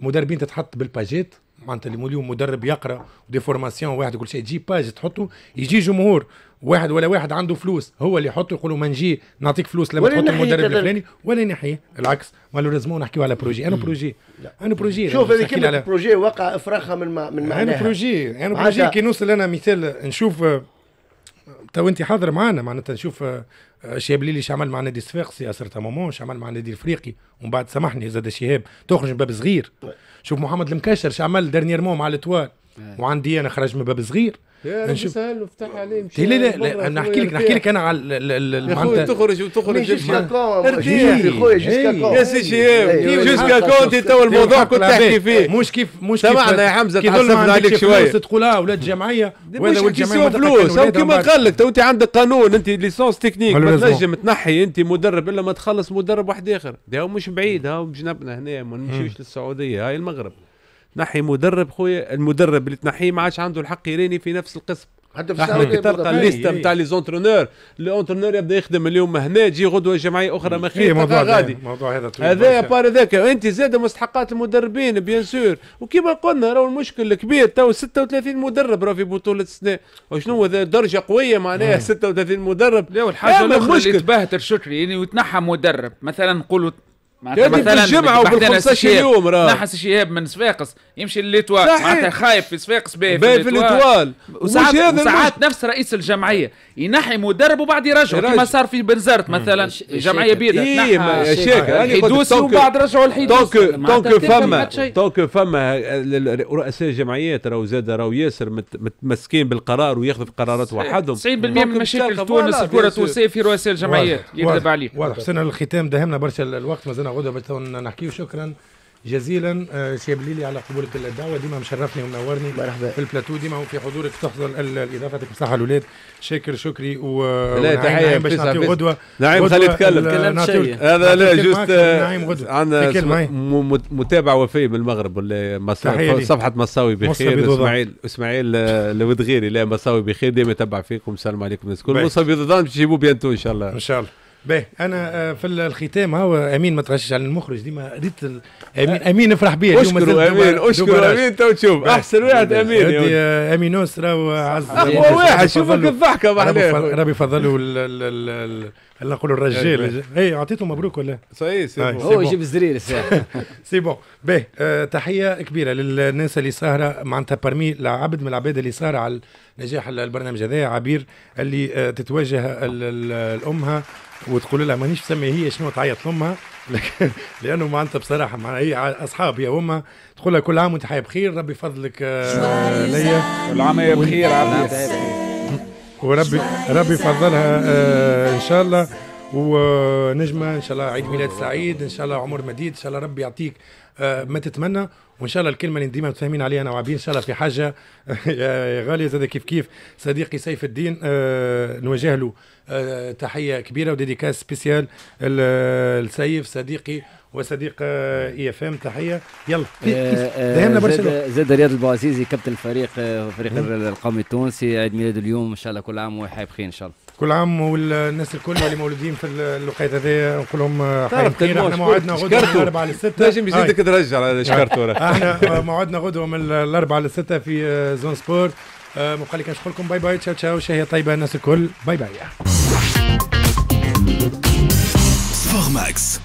مدربين تتحط بالباجيت معناتها اليوم مدرب يقرا ودي فورماسيون واحد كل شيء تجي باج تحطه يجي جمهور واحد ولا واحد عنده فلوس هو اللي يحط يقولوا ما نجي نعطيك فلوس لما تحط المدرب الفلاني ولا نحيه العكس مالوريزمون نحكيو على بروجي انا بروجي انا بروجي شوف هذه كلمه على... بروجي وقع افراخها من ما... من معناها انا بروجي انا بروجي كي نوصل انا مثال نشوف آه، تو انت حاضر معنا معناتها نشوف آه، شهاب ليلي عمل مع نادي الصفاقسي اسر مومون عمل مع نادي الافريقي ومن بعد سامحني زاد شهاب تخرج من باب صغير طيب. شوف محمد المكشر عمل دارنييرمون مع الاتوال إيه. وعندي انا خرج من باب صغير يا ربي سهل وفتح عليه مشي لا لا لا نحكي لك نحكي لك انا على معناتها تخرج وتخرج يا جوسكا إيه. كون يا سي شهاب جوسكا كون انت تو الموضوع كنت تحكي فيه مش كيف مش كيف سمعنا يا حمزه تحسبنا عليك شويه تقول اه ولا الجمعيه ولا الجمعيه فلوس او كما قال لك تو انت عندك قانون انت ليسونس تكنيك ما تنجم تنحي انت مدرب الا ما تخلص مدرب واحد اخر مش بعيد ها بجنبنا هنا ما نمشيوش للسعوديه هاي المغرب نحي مدرب خويا المدرب اللي تنحيه ما عادش عنده الحق يريني في نفس القسم حتى في احنا تلقى الليسته نتاع لي زونترونور الانترونور يبدا يخدم اليوم هنا تجي غدوه جمعيه اخرى ما خير إيه، موضوع غادي موضوع هذا هذا بار ذاك انت زاد مستحقات المدربين بيان سور وكما قلنا راهو المشكل الكبير تو 36 مدرب راه في بطوله السنه وشنو هذا درجه قويه معناها 36 مدرب لا والحاجه الاخرى اللي تبهتر شكري يعني وتنحى مدرب مثلا نقولوا مثلا في الجمعة وبال15 يوم راه نحس شهاب من صفاقس يمشي لليتوال معناتها خايف في صفاقس باهي في, الليتوال وساعات نفس رئيس الجمعية ينحي مدرب وبعد يرجعه كما صار في بنزرت مثلا جمعيه بيضاء اي شيك يدوسوا وبعد رجعوا الحيدوس دونك فما دونك فما رؤساء الجمعيات راهو زاد راهو ياسر متمسكين بالقرار وياخذوا في قرارات وحدهم 90% من مشاكل تونس الكره التونسيه في رؤساء الجمعيات يكذب عليك واضح حسنا الختام دهمنا برشا الوقت مازلنا غدوه باش نحكيو شكرا جزيلا آه، بليلي على قبولك الدعوه ديما مشرفني ومنورني مرحبا في البلاتو ديما وفي حضورك تحضر اضافتك بصحه الاولاد شاكر شكري و لا تحيه باش نعطيو غدوه نعيم خلي يتكلم هذا لا جوست نعيم غدوه عندنا متابع وفي من المغرب ولا صفحه مصاوي بخير اسماعيل اسماعيل الودغيري آه، لا مصاوي بخير ديما يتبع فيكم السلام عليكم الناس الكل مصاوي بيضان باش يجيبوه بيانتو ان شاء الله ان شاء الله باهي انا آه، في الختام هو امين ما تغشش على المخرج ديما ريت امين آه، امين افرح بيا اشكر امين اشكر امين تو تشوف احسن واحد امين يا امين نصره وعز اقوى واحد شوفك الضحكه بعدين ربي فضلوا اللي نقولوا الرجال اي أيوة. إيه، اعطيته مبروك ولا صحيح آه، سي بون هو يجيب الزرير *laughs* سي بون باهي تحيه كبيره للناس اللي سهره معناتها برمي لعبد من العباد اللي سهره على نجاح البرنامج هذا عبير اللي تتوجه لامها وتقول لها مانيش مسمي هي شنو تعيط لامها لكن *laughs* لانه انت بصراحه مع هي اصحاب يا امها تقول لها كل عام وانت حي بخير ربي فضلك آه، ليا كل عام هي بخير عبد وربي ربي فضلها آه، ان شاء الله ونجمه ان شاء الله عيد ميلاد سعيد ان شاء الله عمر مديد ان شاء الله ربي يعطيك آه، ما تتمنى وان شاء الله الكلمه اللي ديما متفاهمين عليها انا وعبير ان شاء الله في حاجه *laughs* يا غاليه زاد كيف كيف صديقي سيف الدين آه، نوجه له آه، تحيه كبيره وديديكاس سبيسيال لسيف صديقي وصديق اي اف ام تحيه يلا دهمنا برشلونه زاد رياض البوعزيزي كابتن الفريق فريق القومي التونسي عيد ميلاد اليوم ان شاء الله كل عام وحي بخير ان شاء الله كل عام والناس الكل اللي مولودين في الوقيت هذايا نقول لهم آه، تعرف خير احنا آه. آه. موعدنا غدوه من الاربعه للسته نجم يزيدك ترجع شكرتو احنا موعدنا غدوه من الاربعه للسته في زون سبور مبقى لي كنشكر لكم باي باي تشاو تشاو شهيه طيبه الناس الكل باي باي